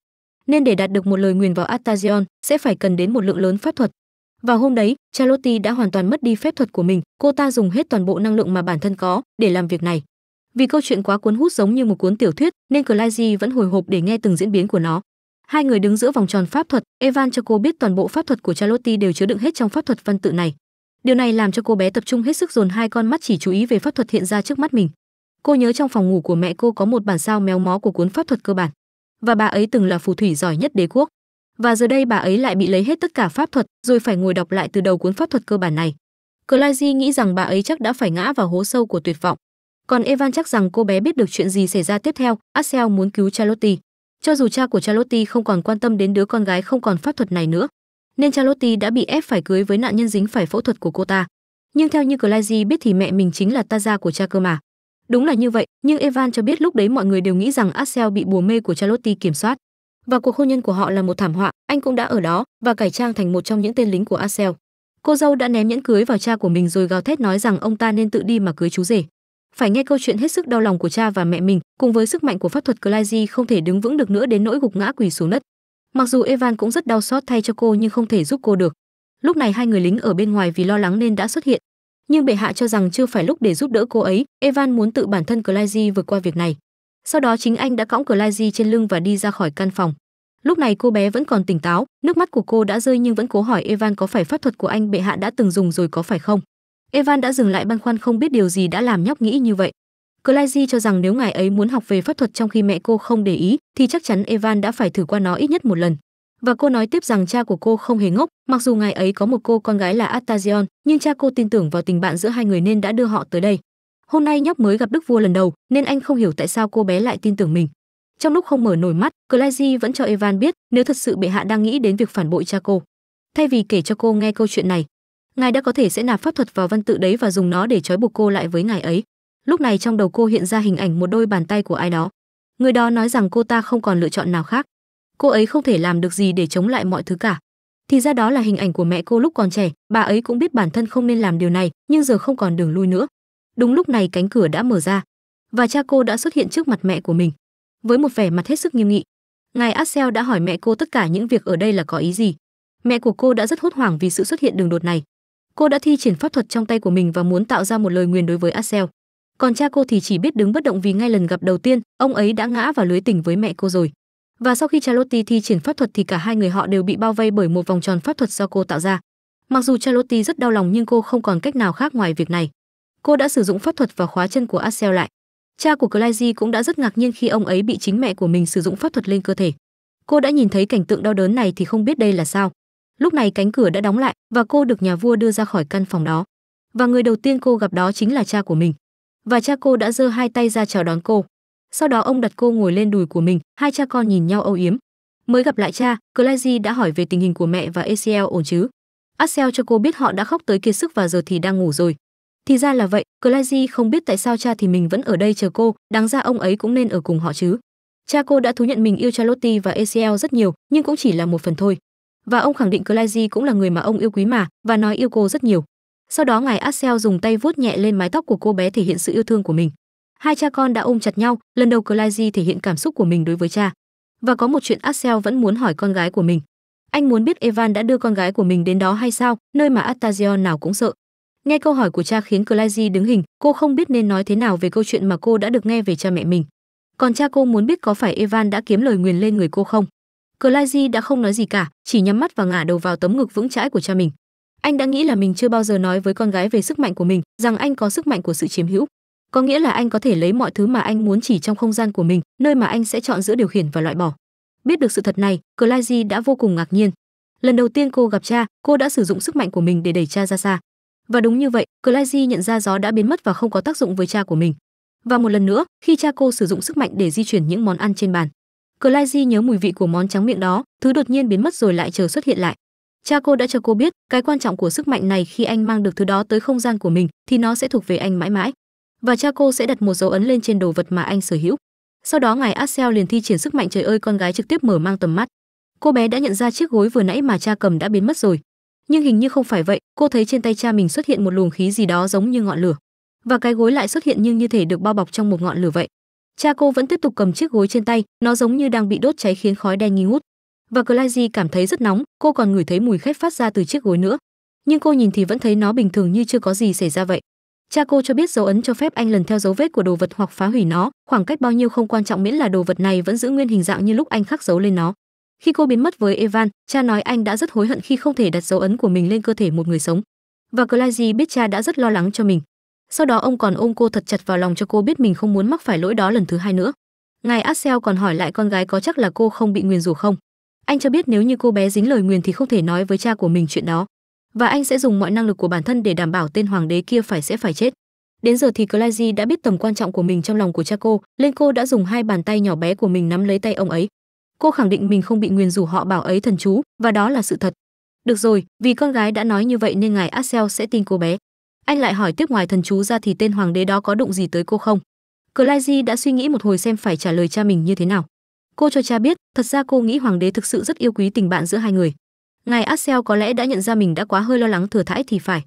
[SPEAKER 1] Nên để đạt được một lời nguyền vào Atazion sẽ phải cần đến một lượng lớn pháp thuật. Vào hôm đấy, Charlotte đã hoàn toàn mất đi phép thuật của mình, cô ta dùng hết toàn bộ năng lượng mà bản thân có để làm việc này. Vì câu chuyện quá cuốn hút giống như một cuốn tiểu thuyết, nên Clyde vẫn hồi hộp để nghe từng diễn biến của nó. Hai người đứng giữa vòng tròn pháp thuật, Evan cho cô biết toàn bộ pháp thuật của Charlotte đều chứa đựng hết trong pháp thuật văn tự này. Điều này làm cho cô bé tập trung hết sức dồn hai con mắt chỉ chú ý về pháp thuật hiện ra trước mắt mình. Cô nhớ trong phòng ngủ của mẹ cô có một bản sao méo mó của cuốn pháp thuật cơ bản, và bà ấy từng là phù thủy giỏi nhất đế quốc. Và giờ đây bà ấy lại bị lấy hết tất cả pháp thuật, rồi phải ngồi đọc lại từ đầu cuốn pháp thuật cơ bản này. Clyde nghĩ rằng bà ấy chắc đã phải ngã vào hố sâu của tuyệt vọng. Còn Evan chắc rằng cô bé biết được chuyện gì xảy ra tiếp theo, Axel muốn cứu Charlotte. Cho dù cha của Charlotte không còn quan tâm đến đứa con gái không còn pháp thuật này nữa, nên Charlotte đã bị ép phải cưới với nạn nhân dính phải phẫu thuật của cô ta. Nhưng theo như Clazy biết thì mẹ mình chính là ta gia của cha cơ mà. Đúng là như vậy, nhưng Evan cho biết lúc đấy mọi người đều nghĩ rằng Axel bị bùa mê của Charlotte kiểm soát. Và cuộc hôn nhân của họ là một thảm họa, anh cũng đã ở đó và cải trang thành một trong những tên lính của Axel. Cô dâu đã ném nhẫn cưới vào cha của mình rồi gào thét nói rằng ông ta nên tự đi mà cưới chú rể phải nghe câu chuyện hết sức đau lòng của cha và mẹ mình cùng với sức mạnh của pháp thuật Clayzy không thể đứng vững được nữa đến nỗi gục ngã quỳ xuống đất mặc dù evan cũng rất đau xót thay cho cô nhưng không thể giúp cô được lúc này hai người lính ở bên ngoài vì lo lắng nên đã xuất hiện nhưng bệ hạ cho rằng chưa phải lúc để giúp đỡ cô ấy evan muốn tự bản thân Clayzy vượt qua việc này sau đó chính anh đã cõng Clayzy trên lưng và đi ra khỏi căn phòng lúc này cô bé vẫn còn tỉnh táo nước mắt của cô đã rơi nhưng vẫn cố hỏi evan có phải pháp thuật của anh bệ hạ đã từng dùng rồi có phải không Evan đã dừng lại băn khoăn không biết điều gì đã làm nhóc nghĩ như vậy. Clayzy cho rằng nếu ngài ấy muốn học về pháp thuật trong khi mẹ cô không để ý, thì chắc chắn Evan đã phải thử qua nó ít nhất một lần. Và cô nói tiếp rằng cha của cô không hề ngốc, mặc dù ngài ấy có một cô con gái là Atazion, nhưng cha cô tin tưởng vào tình bạn giữa hai người nên đã đưa họ tới đây. Hôm nay nhóc mới gặp đức vua lần đầu, nên anh không hiểu tại sao cô bé lại tin tưởng mình. Trong lúc không mở nổi mắt, Clayzy vẫn cho Evan biết nếu thật sự bệ hạ đang nghĩ đến việc phản bội cha cô. Thay vì kể cho cô nghe câu chuyện này, ngài đã có thể sẽ nạp pháp thuật vào văn tự đấy và dùng nó để trói buộc cô lại với ngài ấy lúc này trong đầu cô hiện ra hình ảnh một đôi bàn tay của ai đó người đó nói rằng cô ta không còn lựa chọn nào khác cô ấy không thể làm được gì để chống lại mọi thứ cả thì ra đó là hình ảnh của mẹ cô lúc còn trẻ bà ấy cũng biết bản thân không nên làm điều này nhưng giờ không còn đường lui nữa đúng lúc này cánh cửa đã mở ra và cha cô đã xuất hiện trước mặt mẹ của mình với một vẻ mặt hết sức nghiêm nghị ngài axel đã hỏi mẹ cô tất cả những việc ở đây là có ý gì mẹ của cô đã rất hốt hoảng vì sự xuất hiện đường đột này cô đã thi triển pháp thuật trong tay của mình và muốn tạo ra một lời nguyền đối với Axel. Còn cha cô thì chỉ biết đứng bất động vì ngay lần gặp đầu tiên, ông ấy đã ngã vào lưới tình với mẹ cô rồi. Và sau khi Charlotte thi triển pháp thuật thì cả hai người họ đều bị bao vây bởi một vòng tròn pháp thuật do cô tạo ra. Mặc dù Charlotte rất đau lòng nhưng cô không còn cách nào khác ngoài việc này. Cô đã sử dụng pháp thuật và khóa chân của Axel lại. Cha của Clyde cũng đã rất ngạc nhiên khi ông ấy bị chính mẹ của mình sử dụng pháp thuật lên cơ thể. Cô đã nhìn thấy cảnh tượng đau đớn này thì không biết đây là sao lúc này cánh cửa đã đóng lại và cô được nhà vua đưa ra khỏi căn phòng đó và người đầu tiên cô gặp đó chính là cha của mình và cha cô đã giơ hai tay ra chào đón cô sau đó ông đặt cô ngồi lên đùi của mình hai cha con nhìn nhau âu yếm mới gặp lại cha clazy đã hỏi về tình hình của mẹ và acl ổn chứ axel cho cô biết họ đã khóc tới kiệt sức và giờ thì đang ngủ rồi thì ra là vậy clazy không biết tại sao cha thì mình vẫn ở đây chờ cô đáng ra ông ấy cũng nên ở cùng họ chứ cha cô đã thú nhận mình yêu charlotte và acl rất nhiều nhưng cũng chỉ là một phần thôi và ông khẳng định Clayzy cũng là người mà ông yêu quý mà và nói yêu cô rất nhiều. Sau đó ngài Axel dùng tay vuốt nhẹ lên mái tóc của cô bé thể hiện sự yêu thương của mình. Hai cha con đã ôm chặt nhau, lần đầu Clayzy thể hiện cảm xúc của mình đối với cha. Và có một chuyện Axel vẫn muốn hỏi con gái của mình. Anh muốn biết Evan đã đưa con gái của mình đến đó hay sao, nơi mà Atazion nào cũng sợ. Nghe câu hỏi của cha khiến Clayzy đứng hình, cô không biết nên nói thế nào về câu chuyện mà cô đã được nghe về cha mẹ mình. Còn cha cô muốn biết có phải Evan đã kiếm lời nguyền lên người cô không? Clazy đã không nói gì cả, chỉ nhắm mắt và ngả đầu vào tấm ngực vững chãi của cha mình. Anh đã nghĩ là mình chưa bao giờ nói với con gái về sức mạnh của mình, rằng anh có sức mạnh của sự chiếm hữu. Có nghĩa là anh có thể lấy mọi thứ mà anh muốn chỉ trong không gian của mình, nơi mà anh sẽ chọn giữa điều khiển và loại bỏ. Biết được sự thật này, Clazy đã vô cùng ngạc nhiên. Lần đầu tiên cô gặp cha, cô đã sử dụng sức mạnh của mình để đẩy cha ra xa. Và đúng như vậy, Clazy nhận ra gió đã biến mất và không có tác dụng với cha của mình. Và một lần nữa, khi cha cô sử dụng sức mạnh để di chuyển những món ăn trên bàn, Clazy nhớ mùi vị của món trắng miệng đó, thứ đột nhiên biến mất rồi lại chờ xuất hiện lại. Cha cô đã cho cô biết, cái quan trọng của sức mạnh này khi anh mang được thứ đó tới không gian của mình thì nó sẽ thuộc về anh mãi mãi. Và cha cô sẽ đặt một dấu ấn lên trên đồ vật mà anh sở hữu. Sau đó ngài Axel liền thi triển sức mạnh trời ơi con gái trực tiếp mở mang tầm mắt. Cô bé đã nhận ra chiếc gối vừa nãy mà cha cầm đã biến mất rồi. Nhưng hình như không phải vậy, cô thấy trên tay cha mình xuất hiện một luồng khí gì đó giống như ngọn lửa. Và cái gối lại xuất hiện nhưng như thể được bao bọc trong một ngọn lửa vậy cha cô vẫn tiếp tục cầm chiếc gối trên tay nó giống như đang bị đốt cháy khiến khói đen nghi ngút và Clazy cảm thấy rất nóng cô còn ngửi thấy mùi khét phát ra từ chiếc gối nữa nhưng cô nhìn thì vẫn thấy nó bình thường như chưa có gì xảy ra vậy cha cô cho biết dấu ấn cho phép anh lần theo dấu vết của đồ vật hoặc phá hủy nó khoảng cách bao nhiêu không quan trọng miễn là đồ vật này vẫn giữ nguyên hình dạng như lúc anh khắc dấu lên nó khi cô biến mất với evan cha nói anh đã rất hối hận khi không thể đặt dấu ấn của mình lên cơ thể một người sống và Clazy biết cha đã rất lo lắng cho mình sau đó ông còn ôm cô thật chặt vào lòng cho cô biết mình không muốn mắc phải lỗi đó lần thứ hai nữa ngài axel còn hỏi lại con gái có chắc là cô không bị nguyền rủa không anh cho biết nếu như cô bé dính lời nguyền thì không thể nói với cha của mình chuyện đó và anh sẽ dùng mọi năng lực của bản thân để đảm bảo tên hoàng đế kia phải sẽ phải chết đến giờ thì Clazy đã biết tầm quan trọng của mình trong lòng của cha cô nên cô đã dùng hai bàn tay nhỏ bé của mình nắm lấy tay ông ấy cô khẳng định mình không bị nguyền rủa họ bảo ấy thần chú và đó là sự thật được rồi vì con gái đã nói như vậy nên ngài axel sẽ tin cô bé anh lại hỏi tiếp ngoài thần chú ra thì tên hoàng đế đó có đụng gì tới cô không Clazy đã suy nghĩ một hồi xem phải trả lời cha mình như thế nào cô cho cha biết thật ra cô nghĩ hoàng đế thực sự rất yêu quý tình bạn giữa hai người ngài axel có lẽ đã nhận ra mình đã quá hơi lo lắng thừa thãi thì phải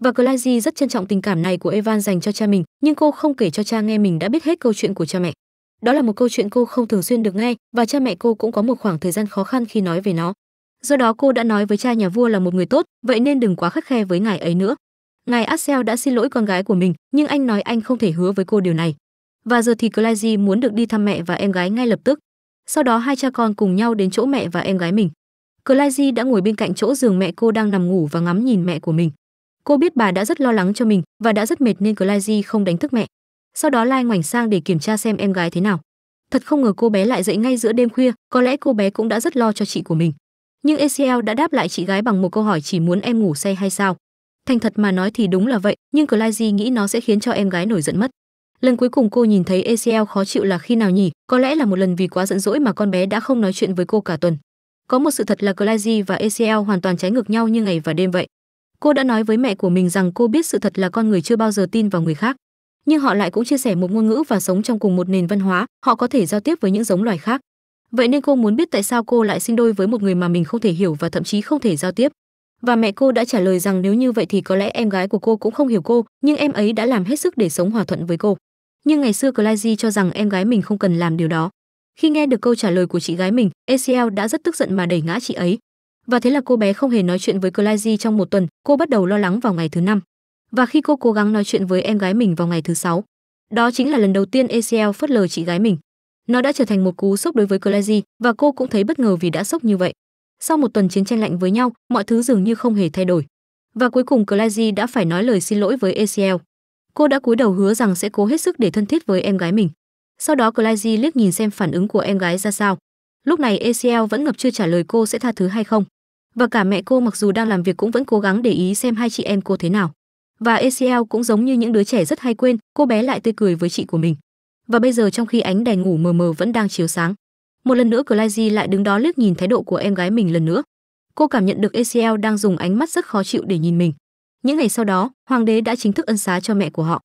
[SPEAKER 1] và Clazy rất trân trọng tình cảm này của Evan dành cho cha mình, nhưng cô không kể cho cha nghe mình đã biết hết câu chuyện của cha mẹ. Đó là một câu chuyện cô không thường xuyên được nghe và cha mẹ cô cũng có một khoảng thời gian khó khăn khi nói về nó. Do đó cô đã nói với cha nhà vua là một người tốt, vậy nên đừng quá khắt khe với ngài ấy nữa ngài Axel đã xin lỗi con gái của mình, nhưng anh nói anh không thể hứa với cô điều này. Và giờ thì Clazy muốn được đi thăm mẹ và em gái ngay lập tức. Sau đó hai cha con cùng nhau đến chỗ mẹ và em gái mình. Clazy đã ngồi bên cạnh chỗ giường mẹ cô đang nằm ngủ và ngắm nhìn mẹ của mình. Cô biết bà đã rất lo lắng cho mình và đã rất mệt nên Clazy không đánh thức mẹ. Sau đó Lai ngoảnh sang để kiểm tra xem em gái thế nào. Thật không ngờ cô bé lại dậy ngay giữa đêm khuya, có lẽ cô bé cũng đã rất lo cho chị của mình. Nhưng ACL đã đáp lại chị gái bằng một câu hỏi chỉ muốn em ngủ say hay sao thành thật mà nói thì đúng là vậy nhưng Clazy nghĩ nó sẽ khiến cho em gái nổi giận mất lần cuối cùng cô nhìn thấy ACL khó chịu là khi nào nhỉ có lẽ là một lần vì quá giận dỗi mà con bé đã không nói chuyện với cô cả tuần có một sự thật là Clazy và ACL hoàn toàn trái ngược nhau như ngày và đêm vậy cô đã nói với mẹ của mình rằng cô biết sự thật là con người chưa bao giờ tin vào người khác nhưng họ lại cũng chia sẻ một ngôn ngữ và sống trong cùng một nền văn hóa họ có thể giao tiếp với những giống loài khác vậy nên cô muốn biết tại sao cô lại sinh đôi với một người mà mình không thể hiểu và thậm chí không thể giao tiếp và mẹ cô đã trả lời rằng nếu như vậy thì có lẽ em gái của cô cũng không hiểu cô nhưng em ấy đã làm hết sức để sống hòa thuận với cô nhưng ngày xưa Clazy cho rằng em gái mình không cần làm điều đó khi nghe được câu trả lời của chị gái mình ACL đã rất tức giận mà đẩy ngã chị ấy và thế là cô bé không hề nói chuyện với Clazy trong một tuần cô bắt đầu lo lắng vào ngày thứ năm và khi cô cố gắng nói chuyện với em gái mình vào ngày thứ sáu đó chính là lần đầu tiên ACL phớt lờ chị gái mình nó đã trở thành một cú sốc đối với Clazy và cô cũng thấy bất ngờ vì đã sốc như vậy sau một tuần chiến tranh lạnh với nhau, mọi thứ dường như không hề thay đổi. Và cuối cùng Clazy đã phải nói lời xin lỗi với ACL. Cô đã cúi đầu hứa rằng sẽ cố hết sức để thân thiết với em gái mình. Sau đó Clazy liếc nhìn xem phản ứng của em gái ra sao. Lúc này ACL vẫn ngập chưa trả lời cô sẽ tha thứ hay không. Và cả mẹ cô mặc dù đang làm việc cũng vẫn cố gắng để ý xem hai chị em cô thế nào. Và ACL cũng giống như những đứa trẻ rất hay quên, cô bé lại tươi cười với chị của mình. Và bây giờ trong khi ánh đèn ngủ mờ mờ vẫn đang chiếu sáng, một lần nữa Clazy lại đứng đó liếc nhìn thái độ của em gái mình lần nữa cô cảm nhận được ACL đang dùng ánh mắt rất khó chịu để nhìn mình những ngày sau đó hoàng đế đã chính thức ân xá cho mẹ của họ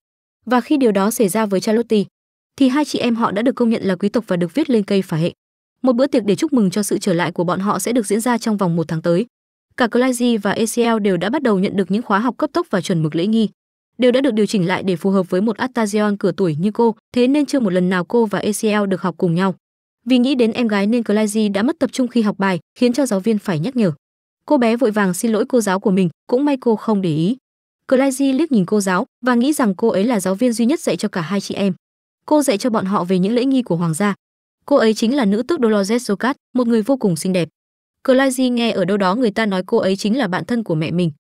[SPEAKER 1] và khi điều đó xảy ra với Charlotte thì hai chị em họ đã được công nhận là quý tộc và được viết lên cây phả hệ một bữa tiệc để chúc mừng cho sự trở lại của bọn họ sẽ được diễn ra trong vòng một tháng tới cả Clazy và ACL đều đã bắt đầu nhận được những khóa học cấp tốc và chuẩn mực lễ nghi đều đã được điều chỉnh lại để phù hợp với một Artazion cửa tuổi như cô, thế nên chưa một lần nào cô và ACL được học cùng nhau. Vì nghĩ đến em gái nên Clazy đã mất tập trung khi học bài, khiến cho giáo viên phải nhắc nhở. Cô bé vội vàng xin lỗi cô giáo của mình, cũng may cô không để ý. Clazy liếc nhìn cô giáo và nghĩ rằng cô ấy là giáo viên duy nhất dạy cho cả hai chị em. Cô dạy cho bọn họ về những lễ nghi của hoàng gia. Cô ấy chính là nữ tước Dolores Zocat, một người vô cùng xinh đẹp. Clazy nghe ở đâu đó người ta nói cô ấy chính là bạn thân của mẹ mình.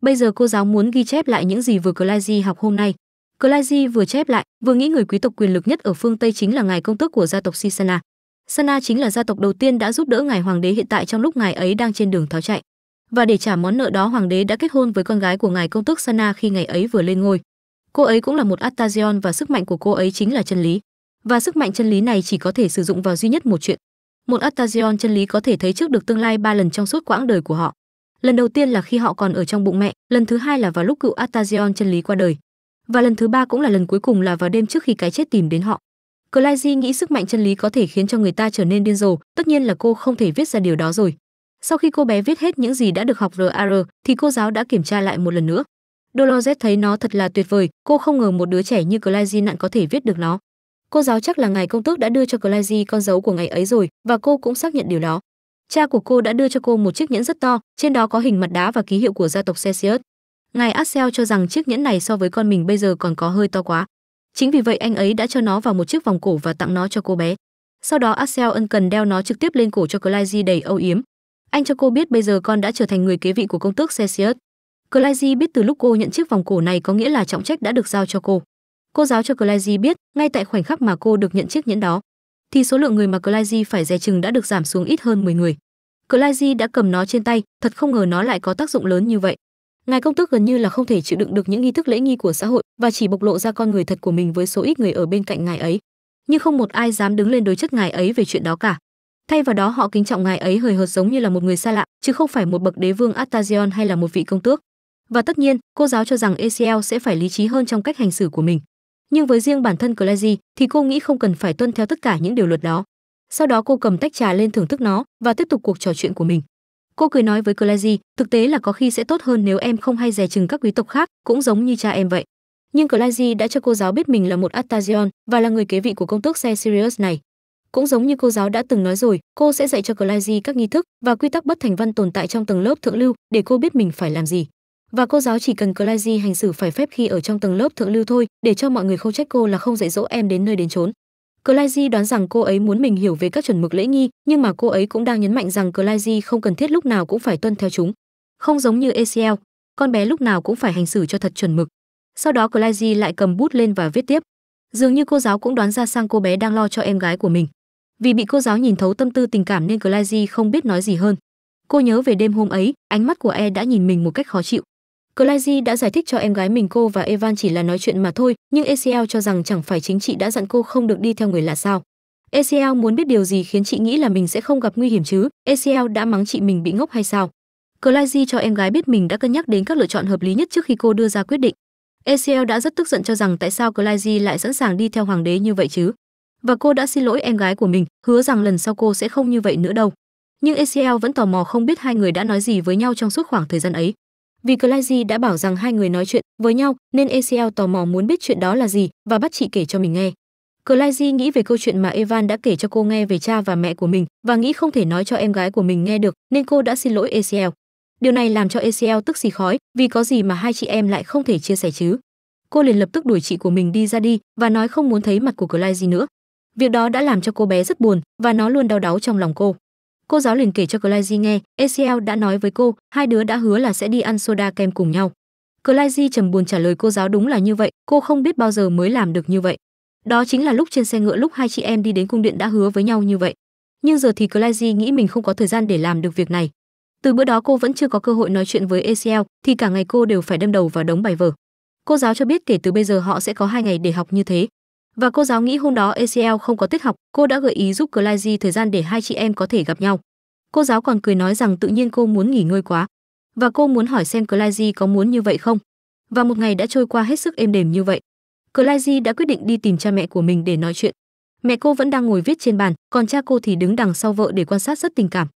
[SPEAKER 1] Bây giờ cô giáo muốn ghi chép lại những gì vừa Clazy học hôm nay. Clazy vừa chép lại, vừa nghĩ người quý tộc quyền lực nhất ở phương Tây chính là ngài công tước của gia tộc Sisana. Sana chính là gia tộc đầu tiên đã giúp đỡ ngài hoàng đế hiện tại trong lúc ngài ấy đang trên đường tháo chạy. Và để trả món nợ đó hoàng đế đã kết hôn với con gái của ngài công tước Sana khi ngài ấy vừa lên ngôi. Cô ấy cũng là một Artazion và sức mạnh của cô ấy chính là chân lý. Và sức mạnh chân lý này chỉ có thể sử dụng vào duy nhất một chuyện. Một Artazion chân lý có thể thấy trước được tương lai ba lần trong suốt quãng đời của họ. Lần đầu tiên là khi họ còn ở trong bụng mẹ, lần thứ hai là vào lúc cựu Artazion chân lý qua đời. Và lần thứ ba cũng là lần cuối cùng là vào đêm trước khi cái chết tìm đến họ. Clyde nghĩ sức mạnh chân lý có thể khiến cho người ta trở nên điên rồ, tất nhiên là cô không thể viết ra điều đó rồi. Sau khi cô bé viết hết những gì đã được học RAR thì cô giáo đã kiểm tra lại một lần nữa. Dolores thấy nó thật là tuyệt vời, cô không ngờ một đứa trẻ như Clyde nặng có thể viết được nó. Cô giáo chắc là ngài công tước đã đưa cho Clyde con dấu của ngày ấy rồi và cô cũng xác nhận điều đó. Cha của cô đã đưa cho cô một chiếc nhẫn rất to, trên đó có hình mặt đá và ký hiệu của gia tộc Celsius. Ngài Axel cho rằng chiếc nhẫn này so với con mình bây giờ còn có hơi to quá. Chính vì vậy anh ấy đã cho nó vào một chiếc vòng cổ và tặng nó cho cô bé. Sau đó Axel ân cần đeo nó trực tiếp lên cổ cho Clyde đầy âu yếm. Anh cho cô biết bây giờ con đã trở thành người kế vị của công tước Celsius. Clyde biết từ lúc cô nhận chiếc vòng cổ này có nghĩa là trọng trách đã được giao cho cô. Cô giáo cho Clyde biết, ngay tại khoảnh khắc mà cô được nhận chiếc nhẫn đó, thì số lượng người mà Clyde phải dè chừng đã được giảm xuống ít hơn 10 người. Clyde đã cầm nó trên tay, thật không ngờ nó lại có tác dụng lớn như vậy ngài công tước gần như là không thể chịu đựng được những nghi thức lễ nghi của xã hội và chỉ bộc lộ ra con người thật của mình với số ít người ở bên cạnh ngài ấy nhưng không một ai dám đứng lên đối chất ngài ấy về chuyện đó cả thay vào đó họ kính trọng ngài ấy hời hợt giống như là một người xa lạ chứ không phải một bậc đế vương Artazion hay là một vị công tước và tất nhiên cô giáo cho rằng ACL sẽ phải lý trí hơn trong cách hành xử của mình nhưng với riêng bản thân Clayzy thì cô nghĩ không cần phải tuân theo tất cả những điều luật đó sau đó cô cầm tách trà lên thưởng thức nó và tiếp tục cuộc trò chuyện của mình cô cười nói với Clazy, thực tế là có khi sẽ tốt hơn nếu em không hay dè chừng các quý tộc khác, cũng giống như cha em vậy. Nhưng Clazy đã cho cô giáo biết mình là một Artazion và là người kế vị của công tước xe Sirius này. Cũng giống như cô giáo đã từng nói rồi, cô sẽ dạy cho Clazy các nghi thức và quy tắc bất thành văn tồn tại trong tầng lớp thượng lưu để cô biết mình phải làm gì. Và cô giáo chỉ cần Clazy hành xử phải phép khi ở trong tầng lớp thượng lưu thôi, để cho mọi người không trách cô là không dạy dỗ em đến nơi đến chốn. Clazy đoán rằng cô ấy muốn mình hiểu về các chuẩn mực lễ nghi, nhưng mà cô ấy cũng đang nhấn mạnh rằng Clazy không cần thiết lúc nào cũng phải tuân theo chúng. Không giống như ACL, con bé lúc nào cũng phải hành xử cho thật chuẩn mực. Sau đó Clazy lại cầm bút lên và viết tiếp. Dường như cô giáo cũng đoán ra sang cô bé đang lo cho em gái của mình. Vì bị cô giáo nhìn thấu tâm tư tình cảm nên Clazy không biết nói gì hơn. Cô nhớ về đêm hôm ấy, ánh mắt của E đã nhìn mình một cách khó chịu. Clyde đã giải thích cho em gái mình cô và Evan chỉ là nói chuyện mà thôi, nhưng ECL cho rằng chẳng phải chính chị đã dặn cô không được đi theo người lạ sao. ECL muốn biết điều gì khiến chị nghĩ là mình sẽ không gặp nguy hiểm chứ, ECL đã mắng chị mình bị ngốc hay sao. Clyde cho em gái biết mình đã cân nhắc đến các lựa chọn hợp lý nhất trước khi cô đưa ra quyết định. ECL đã rất tức giận cho rằng tại sao Clyde lại sẵn sàng đi theo hoàng đế như vậy chứ. Và cô đã xin lỗi em gái của mình, hứa rằng lần sau cô sẽ không như vậy nữa đâu. Nhưng ECL vẫn tò mò không biết hai người đã nói gì với nhau trong suốt khoảng thời gian ấy. Vì Clazy đã bảo rằng hai người nói chuyện với nhau, nên ACL tò mò muốn biết chuyện đó là gì và bắt chị kể cho mình nghe. Clazy nghĩ về câu chuyện mà Evan đã kể cho cô nghe về cha và mẹ của mình và nghĩ không thể nói cho em gái của mình nghe được, nên cô đã xin lỗi ACL. Điều này làm cho ACL tức xì khói, vì có gì mà hai chị em lại không thể chia sẻ chứ. Cô liền lập tức đuổi chị của mình đi ra đi và nói không muốn thấy mặt của Clazy nữa. Việc đó đã làm cho cô bé rất buồn và nó luôn đau đáu trong lòng cô cô giáo liền kể cho Clyde nghe ACL đã nói với cô hai đứa đã hứa là sẽ đi ăn soda kem cùng nhau Clyde trầm buồn trả lời cô giáo đúng là như vậy cô không biết bao giờ mới làm được như vậy đó chính là lúc trên xe ngựa lúc hai chị em đi đến cung điện đã hứa với nhau như vậy nhưng giờ thì Clyde nghĩ mình không có thời gian để làm được việc này từ bữa đó cô vẫn chưa có cơ hội nói chuyện với ACL thì cả ngày cô đều phải đâm đầu vào đống bài vở cô giáo cho biết kể từ bây giờ họ sẽ có hai ngày để học như thế và cô giáo nghĩ hôm đó ACL không có tiết học, cô đã gợi ý giúp Clyde thời gian để hai chị em có thể gặp nhau. Cô giáo còn cười nói rằng tự nhiên cô muốn nghỉ ngơi quá và cô muốn hỏi xem Clyde có muốn như vậy không. Và một ngày đã trôi qua hết sức êm đềm như vậy. Clyde đã quyết định đi tìm cha mẹ của mình để nói chuyện. Mẹ cô vẫn đang ngồi viết trên bàn, còn cha cô thì đứng đằng sau vợ để quan sát rất tình cảm.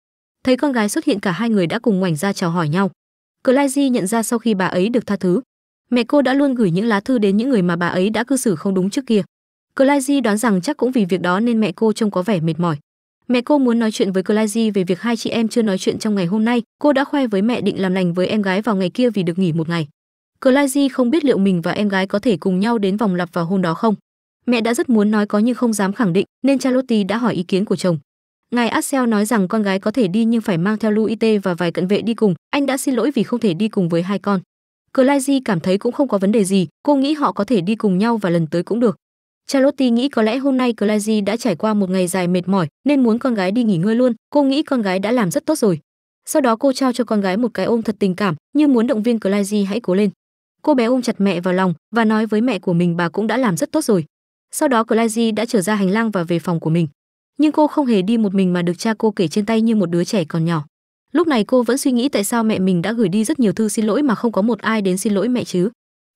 [SPEAKER 1] Thấy con gái xuất hiện cả hai người đã cùng ngoảnh ra chào hỏi nhau. Clyde nhận ra sau khi bà ấy được tha thứ, mẹ cô đã luôn gửi những lá thư đến những người mà bà ấy đã cư xử không đúng trước kia. Clazy đoán rằng chắc cũng vì việc đó nên mẹ cô trông có vẻ mệt mỏi. Mẹ cô muốn nói chuyện với Clazy về việc hai chị em chưa nói chuyện trong ngày hôm nay, cô đã khoe với mẹ định làm lành với em gái vào ngày kia vì được nghỉ một ngày. Clazy không biết liệu mình và em gái có thể cùng nhau đến vòng lặp vào hôm đó không. Mẹ đã rất muốn nói có nhưng không dám khẳng định, nên Charlotte đã hỏi ý kiến của chồng. Ngài Axel nói rằng con gái có thể đi nhưng phải mang theo Louis T và vài cận vệ đi cùng, anh đã xin lỗi vì không thể đi cùng với hai con. Clazy cảm thấy cũng không có vấn đề gì, cô nghĩ họ có thể đi cùng nhau và lần tới cũng được. Charlotte nghĩ có lẽ hôm nay Clazy đã trải qua một ngày dài mệt mỏi nên muốn con gái đi nghỉ ngơi luôn, cô nghĩ con gái đã làm rất tốt rồi. Sau đó cô trao cho con gái một cái ôm thật tình cảm, như muốn động viên Clazy hãy cố lên. Cô bé ôm chặt mẹ vào lòng và nói với mẹ của mình bà cũng đã làm rất tốt rồi. Sau đó Clazy đã trở ra hành lang và về phòng của mình. Nhưng cô không hề đi một mình mà được cha cô kể trên tay như một đứa trẻ còn nhỏ. Lúc này cô vẫn suy nghĩ tại sao mẹ mình đã gửi đi rất nhiều thư xin lỗi mà không có một ai đến xin lỗi mẹ chứ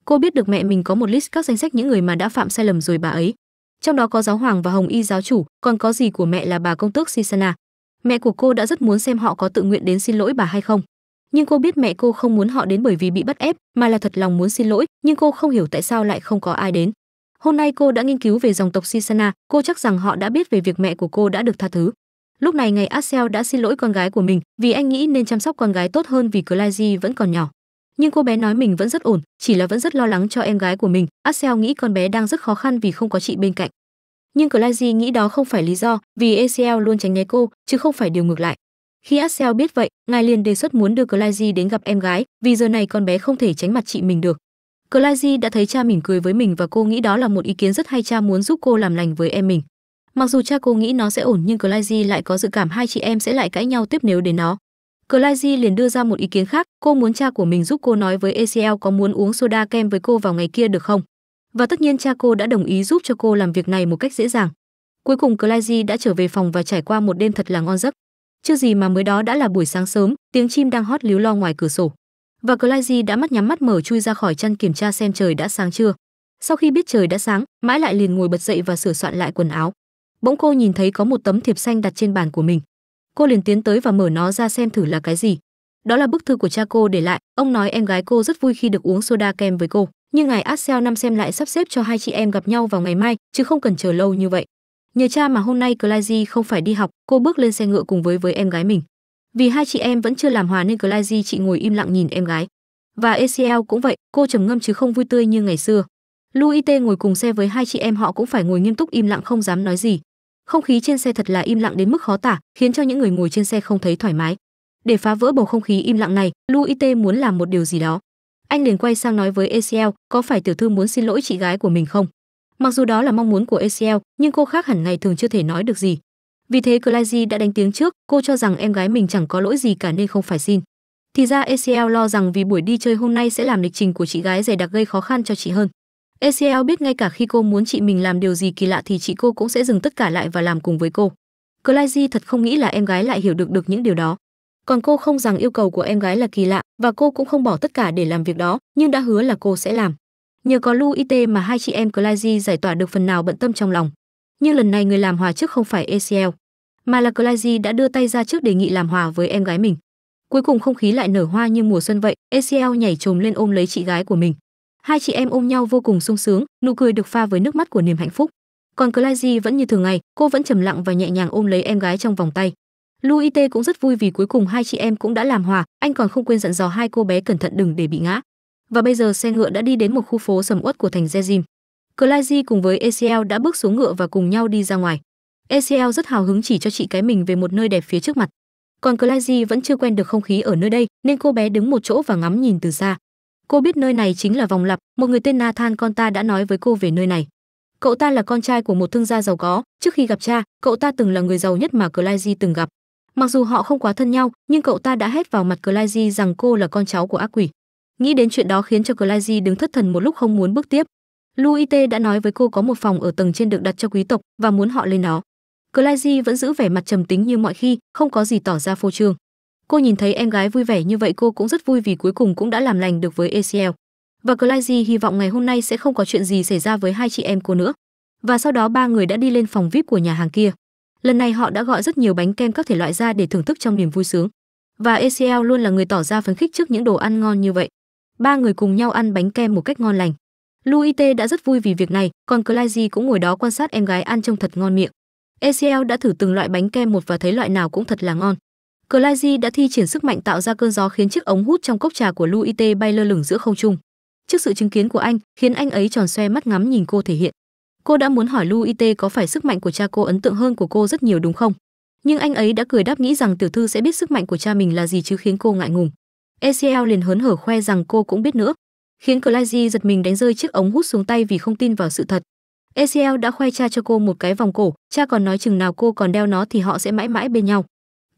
[SPEAKER 1] cô biết được mẹ mình có một list các danh sách những người mà đã phạm sai lầm rồi bà ấy trong đó có giáo hoàng và hồng y giáo chủ còn có gì của mẹ là bà công tước sisana mẹ của cô đã rất muốn xem họ có tự nguyện đến xin lỗi bà hay không nhưng cô biết mẹ cô không muốn họ đến bởi vì bị bắt ép mà là thật lòng muốn xin lỗi nhưng cô không hiểu tại sao lại không có ai đến hôm nay cô đã nghiên cứu về dòng tộc sisana cô chắc rằng họ đã biết về việc mẹ của cô đã được tha thứ lúc này ngày axel đã xin lỗi con gái của mình vì anh nghĩ nên chăm sóc con gái tốt hơn vì Clazy vẫn còn nhỏ nhưng cô bé nói mình vẫn rất ổn chỉ là vẫn rất lo lắng cho em gái của mình axel nghĩ con bé đang rất khó khăn vì không có chị bên cạnh nhưng Clazy nghĩ đó không phải lý do vì Axel luôn tránh né cô chứ không phải điều ngược lại khi Axel biết vậy ngài liền đề xuất muốn đưa Clazy đến gặp em gái vì giờ này con bé không thể tránh mặt chị mình được Clazy đã thấy cha mỉm cười với mình và cô nghĩ đó là một ý kiến rất hay cha muốn giúp cô làm lành với em mình mặc dù cha cô nghĩ nó sẽ ổn nhưng Clazy lại có dự cảm hai chị em sẽ lại cãi nhau tiếp nếu đến nó Clazy liền đưa ra một ý kiến khác, cô muốn cha của mình giúp cô nói với ACL có muốn uống soda kem với cô vào ngày kia được không. Và tất nhiên cha cô đã đồng ý giúp cho cô làm việc này một cách dễ dàng. Cuối cùng Clazy đã trở về phòng và trải qua một đêm thật là ngon giấc. Chưa gì mà mới đó đã là buổi sáng sớm, tiếng chim đang hót líu lo ngoài cửa sổ. Và Clazy đã mắt nhắm mắt mở chui ra khỏi chăn kiểm tra xem trời đã sáng chưa. Sau khi biết trời đã sáng, mãi lại liền ngồi bật dậy và sửa soạn lại quần áo. Bỗng cô nhìn thấy có một tấm thiệp xanh đặt trên bàn của mình cô liền tiến tới và mở nó ra xem thử là cái gì đó là bức thư của cha cô để lại ông nói em gái cô rất vui khi được uống soda kem với cô nhưng ngài axel năm xem lại sắp xếp cho hai chị em gặp nhau vào ngày mai chứ không cần chờ lâu như vậy nhờ cha mà hôm nay Clyde không phải đi học cô bước lên xe ngựa cùng với với em gái mình vì hai chị em vẫn chưa làm hòa nên Clyde chị ngồi im lặng nhìn em gái và ACL cũng vậy cô trầm ngâm chứ không vui tươi như ngày xưa Louis T ngồi cùng xe với hai chị em họ cũng phải ngồi nghiêm túc im lặng không dám nói gì không khí trên xe thật là im lặng đến mức khó tả khiến cho những người ngồi trên xe không thấy thoải mái để phá vỡ bầu không khí im lặng này louis t muốn làm một điều gì đó anh liền quay sang nói với ecl có phải tiểu thư muốn xin lỗi chị gái của mình không mặc dù đó là mong muốn của ecl nhưng cô khác hẳn ngày thường chưa thể nói được gì vì thế Clazy đã đánh tiếng trước, cô cho rằng em gái mình chẳng có lỗi gì cả nên không phải xin. Thì ra ACL lo rằng vì buổi đi chơi hôm nay sẽ làm lịch trình của chị gái dày đặc gây khó khăn cho chị hơn. ACL biết ngay cả khi cô muốn chị mình làm điều gì kỳ lạ thì chị cô cũng sẽ dừng tất cả lại và làm cùng với cô. Clyde thật không nghĩ là em gái lại hiểu được được những điều đó. Còn cô không rằng yêu cầu của em gái là kỳ lạ và cô cũng không bỏ tất cả để làm việc đó, nhưng đã hứa là cô sẽ làm. Nhờ có Lu IT mà hai chị em Clyde giải tỏa được phần nào bận tâm trong lòng. Nhưng lần này người làm hòa trước không phải ACL, mà là Clyde đã đưa tay ra trước đề nghị làm hòa với em gái mình. Cuối cùng không khí lại nở hoa như mùa xuân vậy, ACL nhảy trồm lên ôm lấy chị gái của mình hai chị em ôm nhau vô cùng sung sướng nụ cười được pha với nước mắt của niềm hạnh phúc còn Clazy vẫn như thường ngày cô vẫn trầm lặng và nhẹ nhàng ôm lấy em gái trong vòng tay Louis T cũng rất vui vì cuối cùng hai chị em cũng đã làm hòa anh còn không quên dặn dò hai cô bé cẩn thận đừng để bị ngã và bây giờ xe ngựa đã đi đến một khu phố sầm uất của thành Jezim. Clazy cùng với ACL đã bước xuống ngựa và cùng nhau đi ra ngoài. ACL rất hào hứng chỉ cho chị cái mình về một nơi đẹp phía trước mặt. Còn Clazy vẫn chưa quen được không khí ở nơi đây, nên cô bé đứng một chỗ và ngắm nhìn từ xa cô biết nơi này chính là vòng lặp một người tên nathan con ta đã nói với cô về nơi này cậu ta là con trai của một thương gia giàu có trước khi gặp cha cậu ta từng là người giàu nhất mà clyde từng gặp mặc dù họ không quá thân nhau nhưng cậu ta đã hét vào mặt clyde rằng cô là con cháu của ác quỷ nghĩ đến chuyện đó khiến cho clyde đứng thất thần một lúc không muốn bước tiếp louis t đã nói với cô có một phòng ở tầng trên được đặt cho quý tộc và muốn họ lên đó clyde vẫn giữ vẻ mặt trầm tính như mọi khi không có gì tỏ ra phô trương Cô nhìn thấy em gái vui vẻ như vậy cô cũng rất vui vì cuối cùng cũng đã làm lành được với ACL. Và Clyde hy vọng ngày hôm nay sẽ không có chuyện gì xảy ra với hai chị em cô nữa. Và sau đó ba người đã đi lên phòng VIP của nhà hàng kia. Lần này họ đã gọi rất nhiều bánh kem các thể loại ra để thưởng thức trong niềm vui sướng. Và ACL luôn là người tỏ ra phấn khích trước những đồ ăn ngon như vậy. Ba người cùng nhau ăn bánh kem một cách ngon lành. Louis T đã rất vui vì việc này, còn Clyde cũng ngồi đó quan sát em gái ăn trông thật ngon miệng. ACL đã thử từng loại bánh kem một và thấy loại nào cũng thật là ngon. Clazy đã thi triển sức mạnh tạo ra cơn gió khiến chiếc ống hút trong cốc trà của Louis T bay lơ lửng giữa không trung. Trước sự chứng kiến của anh, khiến anh ấy tròn xoe mắt ngắm nhìn cô thể hiện. Cô đã muốn hỏi Louis T có phải sức mạnh của cha cô ấn tượng hơn của cô rất nhiều đúng không? Nhưng anh ấy đã cười đáp nghĩ rằng tiểu thư sẽ biết sức mạnh của cha mình là gì chứ khiến cô ngại ngùng. ECL liền hớn hở khoe rằng cô cũng biết nữa, khiến Clazy giật mình đánh rơi chiếc ống hút xuống tay vì không tin vào sự thật. ECL đã khoe cha cho cô một cái vòng cổ, cha còn nói chừng nào cô còn đeo nó thì họ sẽ mãi mãi bên nhau.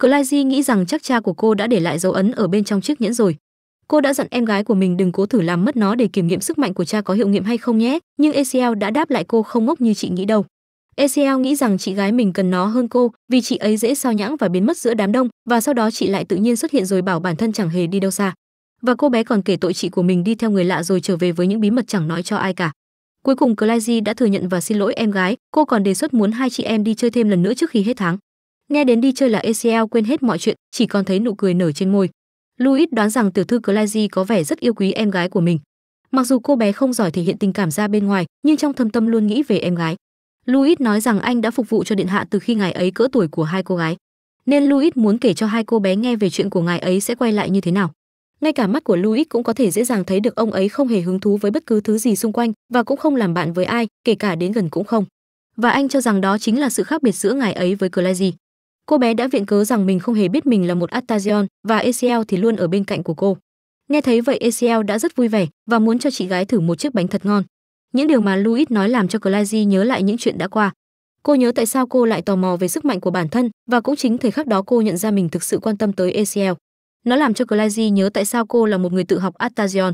[SPEAKER 1] Clazy nghĩ rằng chắc cha của cô đã để lại dấu ấn ở bên trong chiếc nhẫn rồi. Cô đã dặn em gái của mình đừng cố thử làm mất nó để kiểm nghiệm sức mạnh của cha có hiệu nghiệm hay không nhé, nhưng ACL đã đáp lại cô không ngốc như chị nghĩ đâu. ACL nghĩ rằng chị gái mình cần nó hơn cô, vì chị ấy dễ sao nhãng và biến mất giữa đám đông, và sau đó chị lại tự nhiên xuất hiện rồi bảo bản thân chẳng hề đi đâu xa. Và cô bé còn kể tội chị của mình đi theo người lạ rồi trở về với những bí mật chẳng nói cho ai cả. Cuối cùng Clazy đã thừa nhận và xin lỗi em gái, cô còn đề xuất muốn hai chị em đi chơi thêm lần nữa trước khi hết tháng. Nghe đến đi chơi là ACL quên hết mọi chuyện, chỉ còn thấy nụ cười nở trên môi. Louis đoán rằng tiểu thư Clazy có vẻ rất yêu quý em gái của mình. Mặc dù cô bé không giỏi thể hiện tình cảm ra bên ngoài, nhưng trong thâm tâm luôn nghĩ về em gái. Louis nói rằng anh đã phục vụ cho điện hạ từ khi ngài ấy cỡ tuổi của hai cô gái, nên Louis muốn kể cho hai cô bé nghe về chuyện của ngài ấy sẽ quay lại như thế nào. Ngay cả mắt của Louis cũng có thể dễ dàng thấy được ông ấy không hề hứng thú với bất cứ thứ gì xung quanh và cũng không làm bạn với ai, kể cả đến gần cũng không. Và anh cho rằng đó chính là sự khác biệt giữa ngài ấy với Clazy cô bé đã viện cớ rằng mình không hề biết mình là một Artazion và Esiel thì luôn ở bên cạnh của cô. Nghe thấy vậy Esiel đã rất vui vẻ và muốn cho chị gái thử một chiếc bánh thật ngon. Những điều mà Louis nói làm cho Clazy nhớ lại những chuyện đã qua. Cô nhớ tại sao cô lại tò mò về sức mạnh của bản thân và cũng chính thời khắc đó cô nhận ra mình thực sự quan tâm tới Esiel. Nó làm cho Clazy nhớ tại sao cô là một người tự học Artazion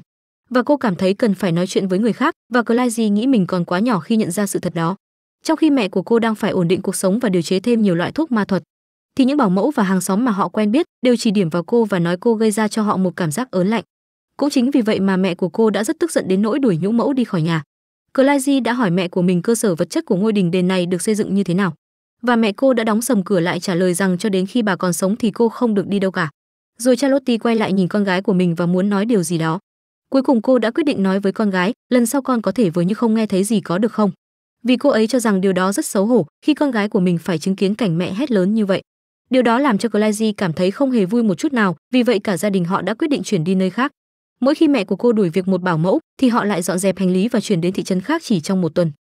[SPEAKER 1] và cô cảm thấy cần phải nói chuyện với người khác và Clazy nghĩ mình còn quá nhỏ khi nhận ra sự thật đó. Trong khi mẹ của cô đang phải ổn định cuộc sống và điều chế thêm nhiều loại thuốc ma thuật, thì những bảo mẫu và hàng xóm mà họ quen biết đều chỉ điểm vào cô và nói cô gây ra cho họ một cảm giác ớn lạnh. Cũng chính vì vậy mà mẹ của cô đã rất tức giận đến nỗi đuổi nhũ mẫu đi khỏi nhà. Clazy đã hỏi mẹ của mình cơ sở vật chất của ngôi đình đền này được xây dựng như thế nào. Và mẹ cô đã đóng sầm cửa lại trả lời rằng cho đến khi bà còn sống thì cô không được đi đâu cả. Rồi Charlotte quay lại nhìn con gái của mình và muốn nói điều gì đó. Cuối cùng cô đã quyết định nói với con gái, lần sau con có thể với như không nghe thấy gì có được không? Vì cô ấy cho rằng điều đó rất xấu hổ khi con gái của mình phải chứng kiến cảnh mẹ hét lớn như vậy. Điều đó làm cho Clazy cảm thấy không hề vui một chút nào, vì vậy cả gia đình họ đã quyết định chuyển đi nơi khác. Mỗi khi mẹ của cô đuổi việc một bảo mẫu thì họ lại dọn dẹp hành lý và chuyển đến thị trấn khác chỉ trong một tuần.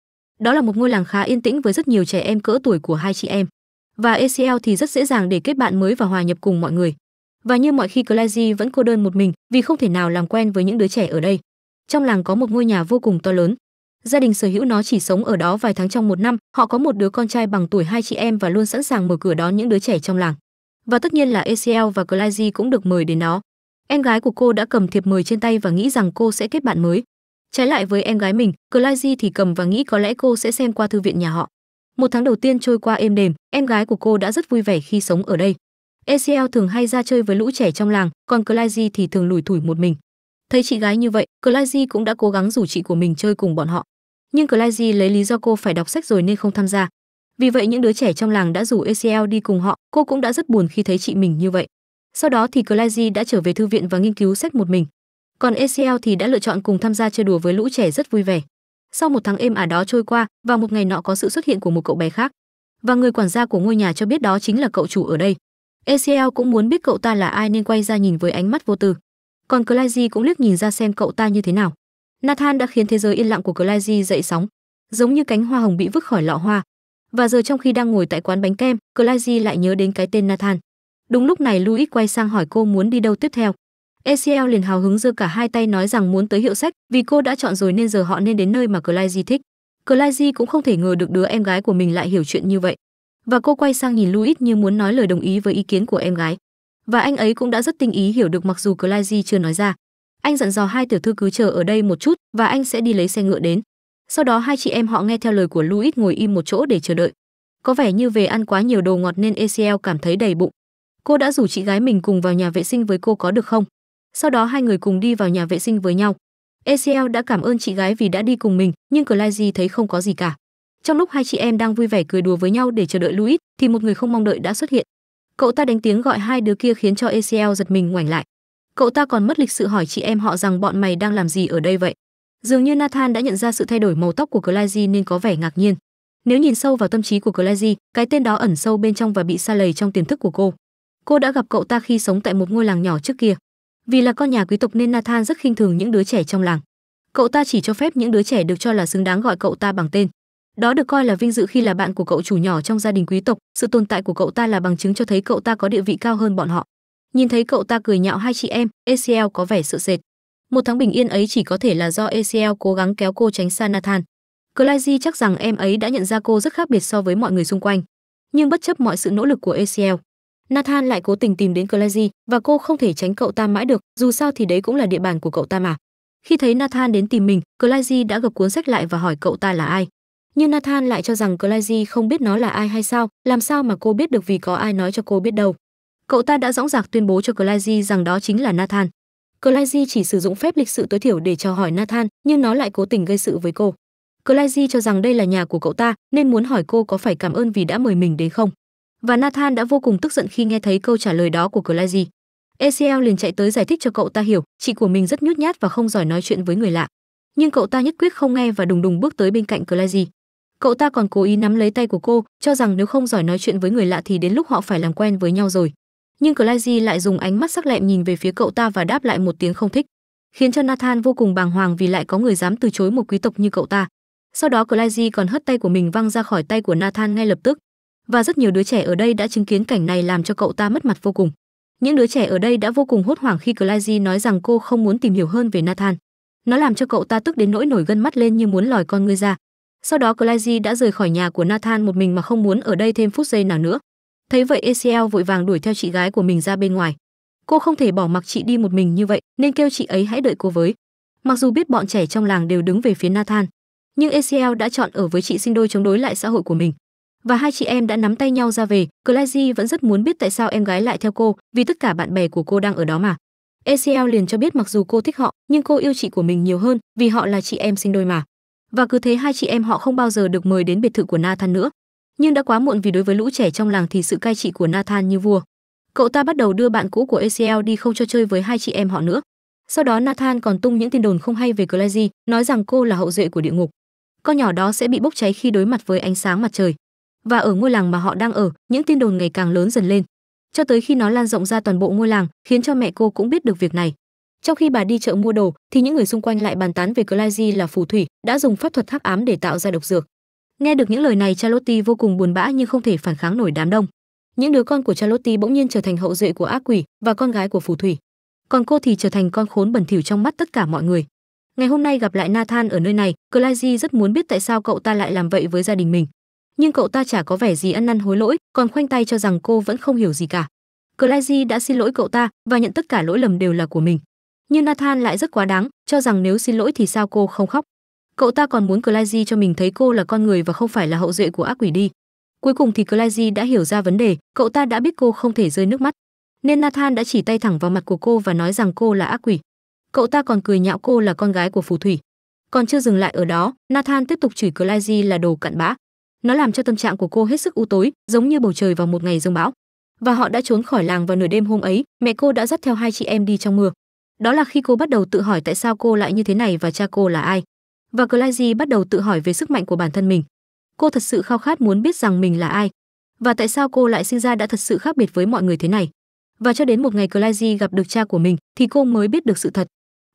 [SPEAKER 1] Đó là một ngôi làng khá yên tĩnh với rất nhiều trẻ em cỡ tuổi của hai chị em. Và ACL thì rất dễ dàng để kết bạn mới và hòa nhập cùng mọi người. Và như mọi khi Clazy vẫn cô đơn một mình vì không thể nào làm quen với những đứa trẻ ở đây. Trong làng có một ngôi nhà vô cùng to lớn, gia đình sở hữu nó chỉ sống ở đó vài tháng trong một năm họ có một đứa con trai bằng tuổi hai chị em và luôn sẵn sàng mở cửa đón những đứa trẻ trong làng và tất nhiên là ACL và Clyde cũng được mời đến nó em gái của cô đã cầm thiệp mời trên tay và nghĩ rằng cô sẽ kết bạn mới trái lại với em gái mình Clyde thì cầm và nghĩ có lẽ cô sẽ xem qua thư viện nhà họ một tháng đầu tiên trôi qua êm đềm em gái của cô đã rất vui vẻ khi sống ở đây ACL thường hay ra chơi với lũ trẻ trong làng còn Clyde thì thường lủi thủi một mình thấy chị gái như vậy Clyde cũng đã cố gắng rủ chị của mình chơi cùng bọn họ nhưng Clazy lấy lý do cô phải đọc sách rồi nên không tham gia. Vì vậy những đứa trẻ trong làng đã rủ ACL đi cùng họ, cô cũng đã rất buồn khi thấy chị mình như vậy. Sau đó thì Clazy đã trở về thư viện và nghiên cứu sách một mình. Còn ACL thì đã lựa chọn cùng tham gia chơi đùa với lũ trẻ rất vui vẻ. Sau một tháng êm ả đó trôi qua, vào một ngày nọ có sự xuất hiện của một cậu bé khác. Và người quản gia của ngôi nhà cho biết đó chính là cậu chủ ở đây. ACL cũng muốn biết cậu ta là ai nên quay ra nhìn với ánh mắt vô tư. Còn Clazy cũng liếc nhìn ra xem cậu ta như thế nào. Nathan đã khiến thế giới yên lặng của Clayzy dậy sóng, giống như cánh hoa hồng bị vứt khỏi lọ hoa. Và giờ trong khi đang ngồi tại quán bánh kem, Clayzy lại nhớ đến cái tên Nathan. Đúng lúc này Louis quay sang hỏi cô muốn đi đâu tiếp theo. ECL liền hào hứng giơ cả hai tay nói rằng muốn tới hiệu sách vì cô đã chọn rồi nên giờ họ nên đến nơi mà Clayzy thích. Clayzy cũng không thể ngờ được đứa em gái của mình lại hiểu chuyện như vậy. Và cô quay sang nhìn Louis như muốn nói lời đồng ý với ý kiến của em gái. Và anh ấy cũng đã rất tinh ý hiểu được mặc dù Clayzy chưa nói ra anh dặn dò hai tiểu thư cứ chờ ở đây một chút và anh sẽ đi lấy xe ngựa đến sau đó hai chị em họ nghe theo lời của louis ngồi im một chỗ để chờ đợi có vẻ như về ăn quá nhiều đồ ngọt nên ecl cảm thấy đầy bụng cô đã rủ chị gái mình cùng vào nhà vệ sinh với cô có được không sau đó hai người cùng đi vào nhà vệ sinh với nhau ecl đã cảm ơn chị gái vì đã đi cùng mình nhưng clazy thấy không có gì cả trong lúc hai chị em đang vui vẻ cười đùa với nhau để chờ đợi louis thì một người không mong đợi đã xuất hiện cậu ta đánh tiếng gọi hai đứa kia khiến cho ecl giật mình ngoảnh lại cậu ta còn mất lịch sự hỏi chị em họ rằng bọn mày đang làm gì ở đây vậy dường như nathan đã nhận ra sự thay đổi màu tóc của clayzy nên có vẻ ngạc nhiên nếu nhìn sâu vào tâm trí của clayzy cái tên đó ẩn sâu bên trong và bị xa lầy trong tiềm thức của cô cô đã gặp cậu ta khi sống tại một ngôi làng nhỏ trước kia vì là con nhà quý tộc nên nathan rất khinh thường những đứa trẻ trong làng cậu ta chỉ cho phép những đứa trẻ được cho là xứng đáng gọi cậu ta bằng tên đó được coi là vinh dự khi là bạn của cậu chủ nhỏ trong gia đình quý tộc sự tồn tại của cậu ta là bằng chứng cho thấy cậu ta có địa vị cao hơn bọn họ nhìn thấy cậu ta cười nhạo hai chị em ecl có vẻ sợ sệt một tháng bình yên ấy chỉ có thể là do ecl cố gắng kéo cô tránh xa nathan Clyde chắc rằng em ấy đã nhận ra cô rất khác biệt so với mọi người xung quanh nhưng bất chấp mọi sự nỗ lực của ecl nathan lại cố tình tìm đến Clyde và cô không thể tránh cậu ta mãi được dù sao thì đấy cũng là địa bàn của cậu ta mà khi thấy nathan đến tìm mình Clyde đã gập cuốn sách lại và hỏi cậu ta là ai nhưng Nathan lại cho rằng Clyde không biết nó là ai hay sao, làm sao mà cô biết được vì có ai nói cho cô biết đâu cậu ta đã dõng dạc tuyên bố cho Clayzy rằng đó chính là Nathan. Clayzy chỉ sử dụng phép lịch sự tối thiểu để chào hỏi Nathan, nhưng nó lại cố tình gây sự với cô. Clayzy cho rằng đây là nhà của cậu ta nên muốn hỏi cô có phải cảm ơn vì đã mời mình đến không. Và Nathan đã vô cùng tức giận khi nghe thấy câu trả lời đó của Clayzy. ECL liền chạy tới giải thích cho cậu ta hiểu, chị của mình rất nhút nhát và không giỏi nói chuyện với người lạ. Nhưng cậu ta nhất quyết không nghe và đùng đùng bước tới bên cạnh Clayzy. Cậu ta còn cố ý nắm lấy tay của cô, cho rằng nếu không giỏi nói chuyện với người lạ thì đến lúc họ phải làm quen với nhau rồi nhưng Clayzy lại dùng ánh mắt sắc lẹm nhìn về phía cậu ta và đáp lại một tiếng không thích, khiến cho Nathan vô cùng bàng hoàng vì lại có người dám từ chối một quý tộc như cậu ta. Sau đó Clayzy còn hất tay của mình văng ra khỏi tay của Nathan ngay lập tức, và rất nhiều đứa trẻ ở đây đã chứng kiến cảnh này làm cho cậu ta mất mặt vô cùng. Những đứa trẻ ở đây đã vô cùng hốt hoảng khi Clayzy nói rằng cô không muốn tìm hiểu hơn về Nathan. Nó làm cho cậu ta tức đến nỗi nổi gân mắt lên như muốn lòi con ngươi ra. Sau đó Clayzy đã rời khỏi nhà của Nathan một mình mà không muốn ở đây thêm phút giây nào nữa. Thấy vậy Eziel vội vàng đuổi theo chị gái của mình ra bên ngoài. Cô không thể bỏ mặc chị đi một mình như vậy, nên kêu chị ấy hãy đợi cô với. Mặc dù biết bọn trẻ trong làng đều đứng về phía Nathan, nhưng Eziel đã chọn ở với chị sinh đôi chống đối lại xã hội của mình. Và hai chị em đã nắm tay nhau ra về, Clazy vẫn rất muốn biết tại sao em gái lại theo cô, vì tất cả bạn bè của cô đang ở đó mà. Eziel liền cho biết mặc dù cô thích họ, nhưng cô yêu chị của mình nhiều hơn, vì họ là chị em sinh đôi mà. Và cứ thế hai chị em họ không bao giờ được mời đến biệt thự của Nathan nữa nhưng đã quá muộn vì đối với lũ trẻ trong làng thì sự cai trị của Nathan như vua. Cậu ta bắt đầu đưa bạn cũ của ACL đi không cho chơi với hai chị em họ nữa. Sau đó Nathan còn tung những tin đồn không hay về Clazy, nói rằng cô là hậu duệ của địa ngục. Con nhỏ đó sẽ bị bốc cháy khi đối mặt với ánh sáng mặt trời. Và ở ngôi làng mà họ đang ở, những tin đồn ngày càng lớn dần lên, cho tới khi nó lan rộng ra toàn bộ ngôi làng, khiến cho mẹ cô cũng biết được việc này. Trong khi bà đi chợ mua đồ, thì những người xung quanh lại bàn tán về Clazy là phù thủy, đã dùng pháp thuật hắc ám để tạo ra độc dược. Nghe được những lời này Charlotte vô cùng buồn bã nhưng không thể phản kháng nổi đám đông. Những đứa con của Charlotte bỗng nhiên trở thành hậu duệ của ác quỷ và con gái của phù thủy, còn cô thì trở thành con khốn bẩn thỉu trong mắt tất cả mọi người. Ngày hôm nay gặp lại Nathan ở nơi này, Clyde rất muốn biết tại sao cậu ta lại làm vậy với gia đình mình. Nhưng cậu ta chả có vẻ gì ăn năn hối lỗi, còn khoanh tay cho rằng cô vẫn không hiểu gì cả. Clyde đã xin lỗi cậu ta và nhận tất cả lỗi lầm đều là của mình. Nhưng Nathan lại rất quá đáng, cho rằng nếu xin lỗi thì sao cô không khóc cậu ta còn muốn Clayzy cho mình thấy cô là con người và không phải là hậu duệ của ác quỷ đi cuối cùng thì Clayzy đã hiểu ra vấn đề cậu ta đã biết cô không thể rơi nước mắt nên Nathan đã chỉ tay thẳng vào mặt của cô và nói rằng cô là ác quỷ cậu ta còn cười nhạo cô là con gái của phù thủy còn chưa dừng lại ở đó Nathan tiếp tục chửi Clayzy là đồ cặn bã nó làm cho tâm trạng của cô hết sức u tối giống như bầu trời vào một ngày rông bão và họ đã trốn khỏi làng vào nửa đêm hôm ấy mẹ cô đã dắt theo hai chị em đi trong mưa đó là khi cô bắt đầu tự hỏi tại sao cô lại như thế này và cha cô là ai và Clayzy bắt đầu tự hỏi về sức mạnh của bản thân mình. Cô thật sự khao khát muốn biết rằng mình là ai và tại sao cô lại sinh ra đã thật sự khác biệt với mọi người thế này. Và cho đến một ngày Clayzy gặp được cha của mình thì cô mới biết được sự thật.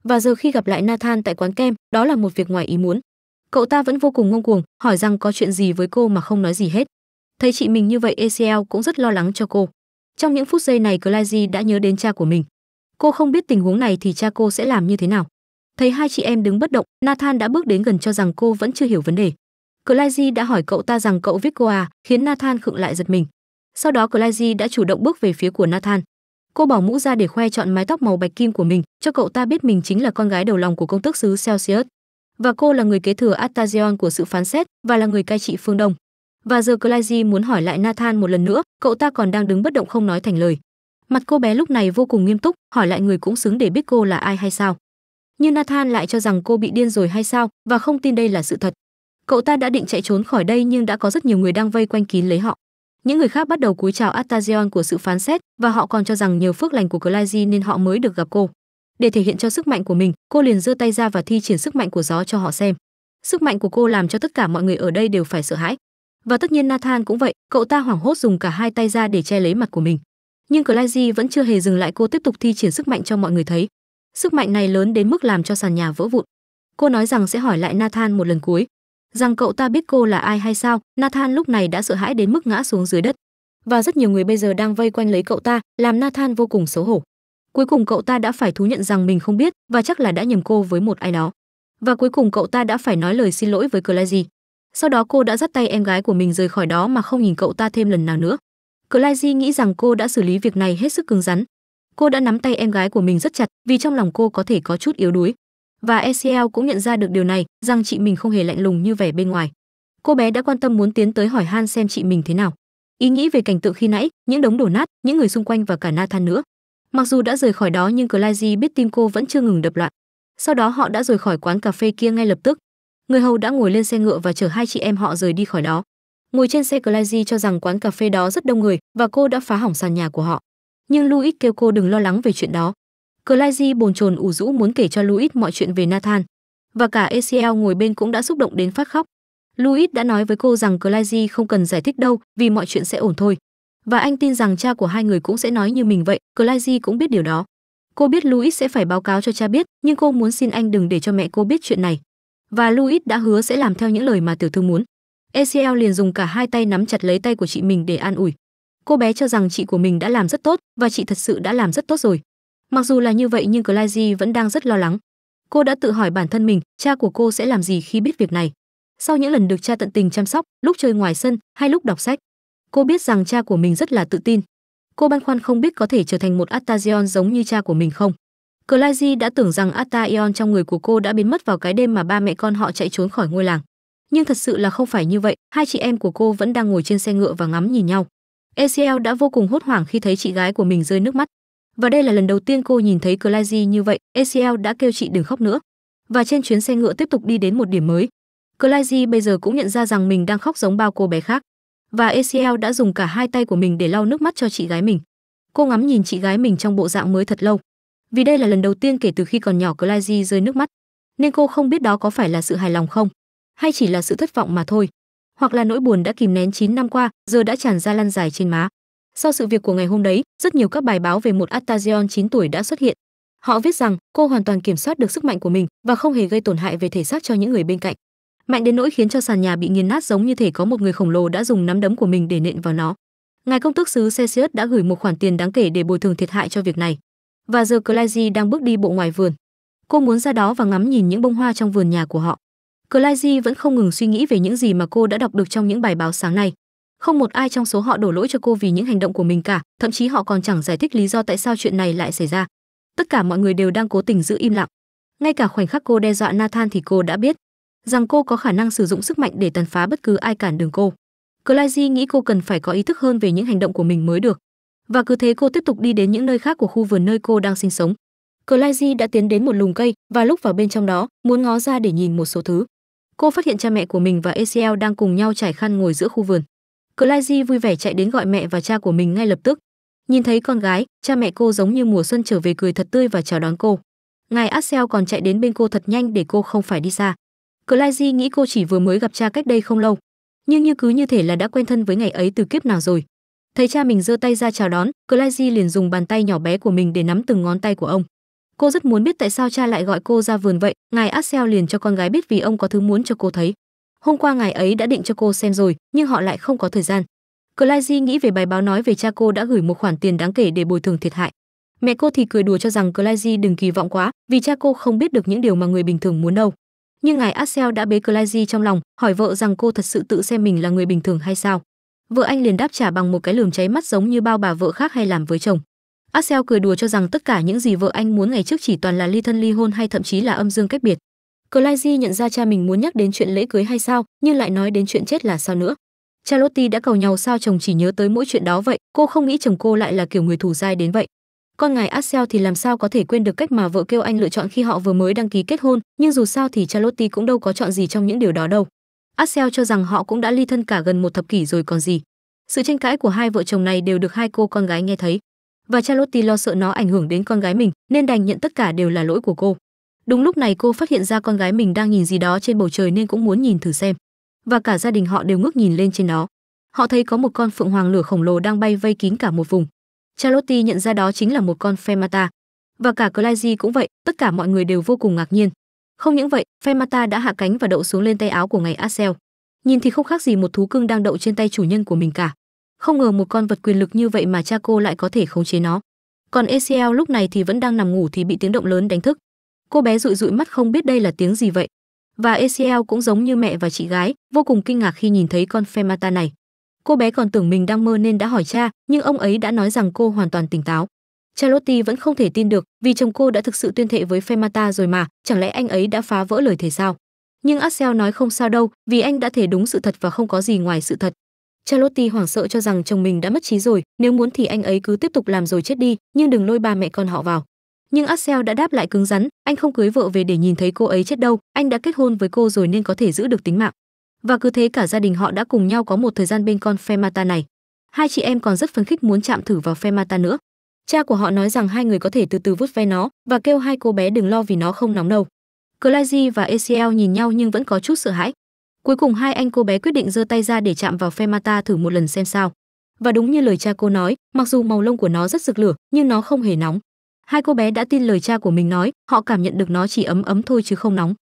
[SPEAKER 1] Và giờ khi gặp lại Nathan tại quán kem, đó là một việc ngoài ý muốn. Cậu ta vẫn vô cùng ngông cuồng, hỏi rằng có chuyện gì với cô mà không nói gì hết. Thấy chị mình như vậy ACL cũng rất lo lắng cho cô. Trong những phút giây này Clayzy đã nhớ đến cha của mình. Cô không biết tình huống này thì cha cô sẽ làm như thế nào. Thấy hai chị em đứng bất động, Nathan đã bước đến gần cho rằng cô vẫn chưa hiểu vấn đề. Clayji đã hỏi cậu ta rằng cậu viết cô à, khiến Nathan khựng lại giật mình. Sau đó Clayji đã chủ động bước về phía của Nathan. Cô bỏ mũ ra để khoe chọn mái tóc màu bạch kim của mình, cho cậu ta biết mình chính là con gái đầu lòng của công tước xứ Celsius. Và cô là người kế thừa Artazion của sự phán xét và là người cai trị phương Đông. Và giờ Clayji muốn hỏi lại Nathan một lần nữa, cậu ta còn đang đứng bất động không nói thành lời. Mặt cô bé lúc này vô cùng nghiêm túc, hỏi lại người cũng xứng để biết cô là ai hay sao nhưng Nathan lại cho rằng cô bị điên rồi hay sao và không tin đây là sự thật. Cậu ta đã định chạy trốn khỏi đây nhưng đã có rất nhiều người đang vây quanh kín lấy họ. Những người khác bắt đầu cúi chào Artazion của sự phán xét và họ còn cho rằng nhờ phước lành của Clazy nên họ mới được gặp cô. Để thể hiện cho sức mạnh của mình, cô liền giơ tay ra và thi triển sức mạnh của gió cho họ xem. Sức mạnh của cô làm cho tất cả mọi người ở đây đều phải sợ hãi. Và tất nhiên Nathan cũng vậy, cậu ta hoảng hốt dùng cả hai tay ra để che lấy mặt của mình. Nhưng Clazy vẫn chưa hề dừng lại cô tiếp tục thi triển sức mạnh cho mọi người thấy. Sức mạnh này lớn đến mức làm cho sàn nhà vỡ vụn. Cô nói rằng sẽ hỏi lại Nathan một lần cuối, rằng cậu ta biết cô là ai hay sao? Nathan lúc này đã sợ hãi đến mức ngã xuống dưới đất. Và rất nhiều người bây giờ đang vây quanh lấy cậu ta, làm Nathan vô cùng xấu hổ. Cuối cùng cậu ta đã phải thú nhận rằng mình không biết và chắc là đã nhầm cô với một ai đó. Và cuối cùng cậu ta đã phải nói lời xin lỗi với Clazy. Sau đó cô đã dắt tay em gái của mình rời khỏi đó mà không nhìn cậu ta thêm lần nào nữa. Clazy nghĩ rằng cô đã xử lý việc này hết sức cứng rắn cô đã nắm tay em gái của mình rất chặt vì trong lòng cô có thể có chút yếu đuối và ecl cũng nhận ra được điều này rằng chị mình không hề lạnh lùng như vẻ bên ngoài cô bé đã quan tâm muốn tiến tới hỏi han xem chị mình thế nào ý nghĩ về cảnh tượng khi nãy những đống đổ nát những người xung quanh và cả nathan nữa mặc dù đã rời khỏi đó nhưng clazy biết tim cô vẫn chưa ngừng đập loạn sau đó họ đã rời khỏi quán cà phê kia ngay lập tức người hầu đã ngồi lên xe ngựa và chở hai chị em họ rời đi khỏi đó ngồi trên xe clazy cho rằng quán cà phê đó rất đông người và cô đã phá hỏng sàn nhà của họ nhưng Louis kêu cô đừng lo lắng về chuyện đó. Clyde bồn chồn ủ rũ muốn kể cho Louis mọi chuyện về Nathan, và cả ACL ngồi bên cũng đã xúc động đến phát khóc. Louis đã nói với cô rằng Clyde không cần giải thích đâu, vì mọi chuyện sẽ ổn thôi. Và anh tin rằng cha của hai người cũng sẽ nói như mình vậy, Clyde cũng biết điều đó. Cô biết Louis sẽ phải báo cáo cho cha biết, nhưng cô muốn xin anh đừng để cho mẹ cô biết chuyện này. Và Louis đã hứa sẽ làm theo những lời mà tiểu thư muốn. ACL liền dùng cả hai tay nắm chặt lấy tay của chị mình để an ủi cô bé cho rằng chị của mình đã làm rất tốt và chị thật sự đã làm rất tốt rồi mặc dù là như vậy nhưng Clazy vẫn đang rất lo lắng cô đã tự hỏi bản thân mình cha của cô sẽ làm gì khi biết việc này sau những lần được cha tận tình chăm sóc lúc chơi ngoài sân hay lúc đọc sách cô biết rằng cha của mình rất là tự tin cô băn khoăn không biết có thể trở thành một Atazion giống như cha của mình không Clazy đã tưởng rằng Atazion trong người của cô đã biến mất vào cái đêm mà ba mẹ con họ chạy trốn khỏi ngôi làng nhưng thật sự là không phải như vậy hai chị em của cô vẫn đang ngồi trên xe ngựa và ngắm nhìn nhau ACL đã vô cùng hốt hoảng khi thấy chị gái của mình rơi nước mắt. Và đây là lần đầu tiên cô nhìn thấy Clazy như vậy, ACL đã kêu chị đừng khóc nữa. Và trên chuyến xe ngựa tiếp tục đi đến một điểm mới. Clazy bây giờ cũng nhận ra rằng mình đang khóc giống bao cô bé khác. Và ACL đã dùng cả hai tay của mình để lau nước mắt cho chị gái mình. Cô ngắm nhìn chị gái mình trong bộ dạng mới thật lâu. Vì đây là lần đầu tiên kể từ khi còn nhỏ Clazy rơi nước mắt, nên cô không biết đó có phải là sự hài lòng không, hay chỉ là sự thất vọng mà thôi hoặc là nỗi buồn đã kìm nén 9 năm qua giờ đã tràn ra lăn dài trên má sau sự việc của ngày hôm đấy rất nhiều các bài báo về một Atazion 9 tuổi đã xuất hiện họ viết rằng cô hoàn toàn kiểm soát được sức mạnh của mình và không hề gây tổn hại về thể xác cho những người bên cạnh mạnh đến nỗi khiến cho sàn nhà bị nghiền nát giống như thể có một người khổng lồ đã dùng nắm đấm của mình để nện vào nó ngài công tước xứ Celsius đã gửi một khoản tiền đáng kể để bồi thường thiệt hại cho việc này và giờ Clayzy đang bước đi bộ ngoài vườn cô muốn ra đó và ngắm nhìn những bông hoa trong vườn nhà của họ Clazy vẫn không ngừng suy nghĩ về những gì mà cô đã đọc được trong những bài báo sáng nay. Không một ai trong số họ đổ lỗi cho cô vì những hành động của mình cả, thậm chí họ còn chẳng giải thích lý do tại sao chuyện này lại xảy ra. Tất cả mọi người đều đang cố tình giữ im lặng. Ngay cả khoảnh khắc cô đe dọa Nathan thì cô đã biết rằng cô có khả năng sử dụng sức mạnh để tàn phá bất cứ ai cản đường cô. Clazy nghĩ cô cần phải có ý thức hơn về những hành động của mình mới được. Và cứ thế cô tiếp tục đi đến những nơi khác của khu vườn nơi cô đang sinh sống. Clazy đã tiến đến một lùm cây và lúc vào bên trong đó, muốn ngó ra để nhìn một số thứ cô phát hiện cha mẹ của mình và ACL đang cùng nhau trải khăn ngồi giữa khu vườn. Clyde vui vẻ chạy đến gọi mẹ và cha của mình ngay lập tức. Nhìn thấy con gái, cha mẹ cô giống như mùa xuân trở về cười thật tươi và chào đón cô. Ngài Axel còn chạy đến bên cô thật nhanh để cô không phải đi xa. Clyde nghĩ cô chỉ vừa mới gặp cha cách đây không lâu, nhưng như cứ như thể là đã quen thân với ngày ấy từ kiếp nào rồi. Thấy cha mình giơ tay ra chào đón, Clyde liền dùng bàn tay nhỏ bé của mình để nắm từng ngón tay của ông cô rất muốn biết tại sao cha lại gọi cô ra vườn vậy ngài axel liền cho con gái biết vì ông có thứ muốn cho cô thấy hôm qua ngài ấy đã định cho cô xem rồi nhưng họ lại không có thời gian Clazy nghĩ về bài báo nói về cha cô đã gửi một khoản tiền đáng kể để bồi thường thiệt hại mẹ cô thì cười đùa cho rằng Clazy đừng kỳ vọng quá vì cha cô không biết được những điều mà người bình thường muốn đâu nhưng ngài axel đã bế Clazy trong lòng hỏi vợ rằng cô thật sự tự xem mình là người bình thường hay sao vợ anh liền đáp trả bằng một cái lườm cháy mắt giống như bao bà vợ khác hay làm với chồng Axel cười đùa cho rằng tất cả những gì vợ anh muốn ngày trước chỉ toàn là ly thân ly hôn hay thậm chí là âm dương cách biệt. Clyde nhận ra cha mình muốn nhắc đến chuyện lễ cưới hay sao, nhưng lại nói đến chuyện chết là sao nữa. Charlotte đã cầu nhau sao chồng chỉ nhớ tới mỗi chuyện đó vậy, cô không nghĩ chồng cô lại là kiểu người thủ dai đến vậy. Con ngài Axel thì làm sao có thể quên được cách mà vợ kêu anh lựa chọn khi họ vừa mới đăng ký kết hôn, nhưng dù sao thì Charlotte cũng đâu có chọn gì trong những điều đó đâu. Axel cho rằng họ cũng đã ly thân cả gần một thập kỷ rồi còn gì. Sự tranh cãi của hai vợ chồng này đều được hai cô con gái nghe thấy và Charlotte lo sợ nó ảnh hưởng đến con gái mình nên đành nhận tất cả đều là lỗi của cô. Đúng lúc này cô phát hiện ra con gái mình đang nhìn gì đó trên bầu trời nên cũng muốn nhìn thử xem. Và cả gia đình họ đều ngước nhìn lên trên đó. Họ thấy có một con phượng hoàng lửa khổng lồ đang bay vây kín cả một vùng. Charlotte nhận ra đó chính là một con Fermata. Và cả Clayzy cũng vậy, tất cả mọi người đều vô cùng ngạc nhiên. Không những vậy, Fermata đã hạ cánh và đậu xuống lên tay áo của ngày Axel. Nhìn thì không khác gì một thú cưng đang đậu trên tay chủ nhân của mình cả. Không ngờ một con vật quyền lực như vậy mà cha cô lại có thể khống chế nó. Còn Esiel lúc này thì vẫn đang nằm ngủ thì bị tiếng động lớn đánh thức. Cô bé dụi dụi mắt không biết đây là tiếng gì vậy. Và Esiel cũng giống như mẹ và chị gái, vô cùng kinh ngạc khi nhìn thấy con Femata này. Cô bé còn tưởng mình đang mơ nên đã hỏi cha, nhưng ông ấy đã nói rằng cô hoàn toàn tỉnh táo. Charlotte vẫn không thể tin được, vì chồng cô đã thực sự tuyên thệ với Femata rồi mà, chẳng lẽ anh ấy đã phá vỡ lời thề sao? Nhưng Axel nói không sao đâu, vì anh đã thể đúng sự thật và không có gì ngoài sự thật, Charlotte hoảng sợ cho rằng chồng mình đã mất trí rồi, nếu muốn thì anh ấy cứ tiếp tục làm rồi chết đi, nhưng đừng lôi ba mẹ con họ vào. Nhưng Axel đã đáp lại cứng rắn, anh không cưới vợ về để nhìn thấy cô ấy chết đâu, anh đã kết hôn với cô rồi nên có thể giữ được tính mạng. Và cứ thế cả gia đình họ đã cùng nhau có một thời gian bên con Femata này. Hai chị em còn rất phấn khích muốn chạm thử vào Femata nữa. Cha của họ nói rằng hai người có thể từ từ vuốt ve nó và kêu hai cô bé đừng lo vì nó không nóng đâu. Clazy và Eziel nhìn nhau nhưng vẫn có chút sợ hãi. Cuối cùng hai anh cô bé quyết định giơ tay ra để chạm vào Fermata thử một lần xem sao. Và đúng như lời cha cô nói, mặc dù màu lông của nó rất rực lửa, nhưng nó không hề nóng. Hai cô bé đã tin lời cha của mình nói, họ cảm nhận được nó chỉ ấm ấm thôi chứ không nóng.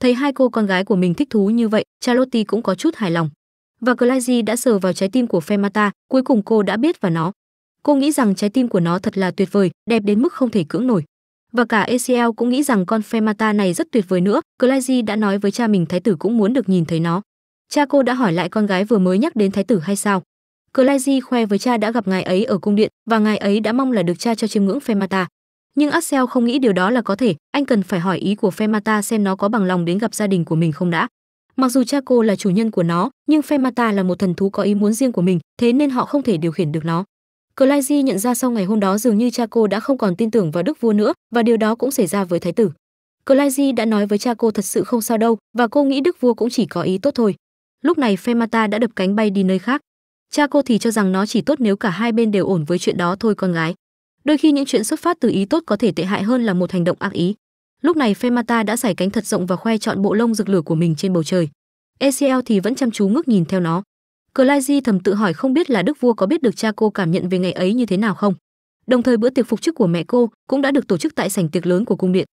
[SPEAKER 1] Thấy hai cô con gái của mình thích thú như vậy, Charlotte cũng có chút hài lòng. Và Clazy đã sờ vào trái tim của Femata. cuối cùng cô đã biết vào nó. Cô nghĩ rằng trái tim của nó thật là tuyệt vời, đẹp đến mức không thể cưỡng nổi và cả ACL cũng nghĩ rằng con phe này rất tuyệt vời nữa. Clazy đã nói với cha mình thái tử cũng muốn được nhìn thấy nó. Cha cô đã hỏi lại con gái vừa mới nhắc đến thái tử hay sao? Clazy khoe với cha đã gặp ngài ấy ở cung điện và ngài ấy đã mong là được cha cho chiêm ngưỡng phe Nhưng Axel không nghĩ điều đó là có thể, anh cần phải hỏi ý của phe xem nó có bằng lòng đến gặp gia đình của mình không đã. Mặc dù cha cô là chủ nhân của nó, nhưng phe là một thần thú có ý muốn riêng của mình, thế nên họ không thể điều khiển được nó. Clive nhận ra sau ngày hôm đó dường như cha cô đã không còn tin tưởng vào đức vua nữa và điều đó cũng xảy ra với thái tử. Clive đã nói với cha cô thật sự không sao đâu và cô nghĩ đức vua cũng chỉ có ý tốt thôi. Lúc này Femata đã đập cánh bay đi nơi khác. Cha cô thì cho rằng nó chỉ tốt nếu cả hai bên đều ổn với chuyện đó thôi con gái. Đôi khi những chuyện xuất phát từ ý tốt có thể tệ hại hơn là một hành động ác ý. Lúc này Femata đã giải cánh thật rộng và khoe trọn bộ lông rực lửa của mình trên bầu trời. ECL thì vẫn chăm chú ngước nhìn theo nó. Clive thầm tự hỏi không biết là đức vua có biết được cha cô cảm nhận về ngày ấy như thế nào không. Đồng thời bữa tiệc phục chức của mẹ cô cũng đã được tổ chức tại sảnh tiệc lớn của cung điện.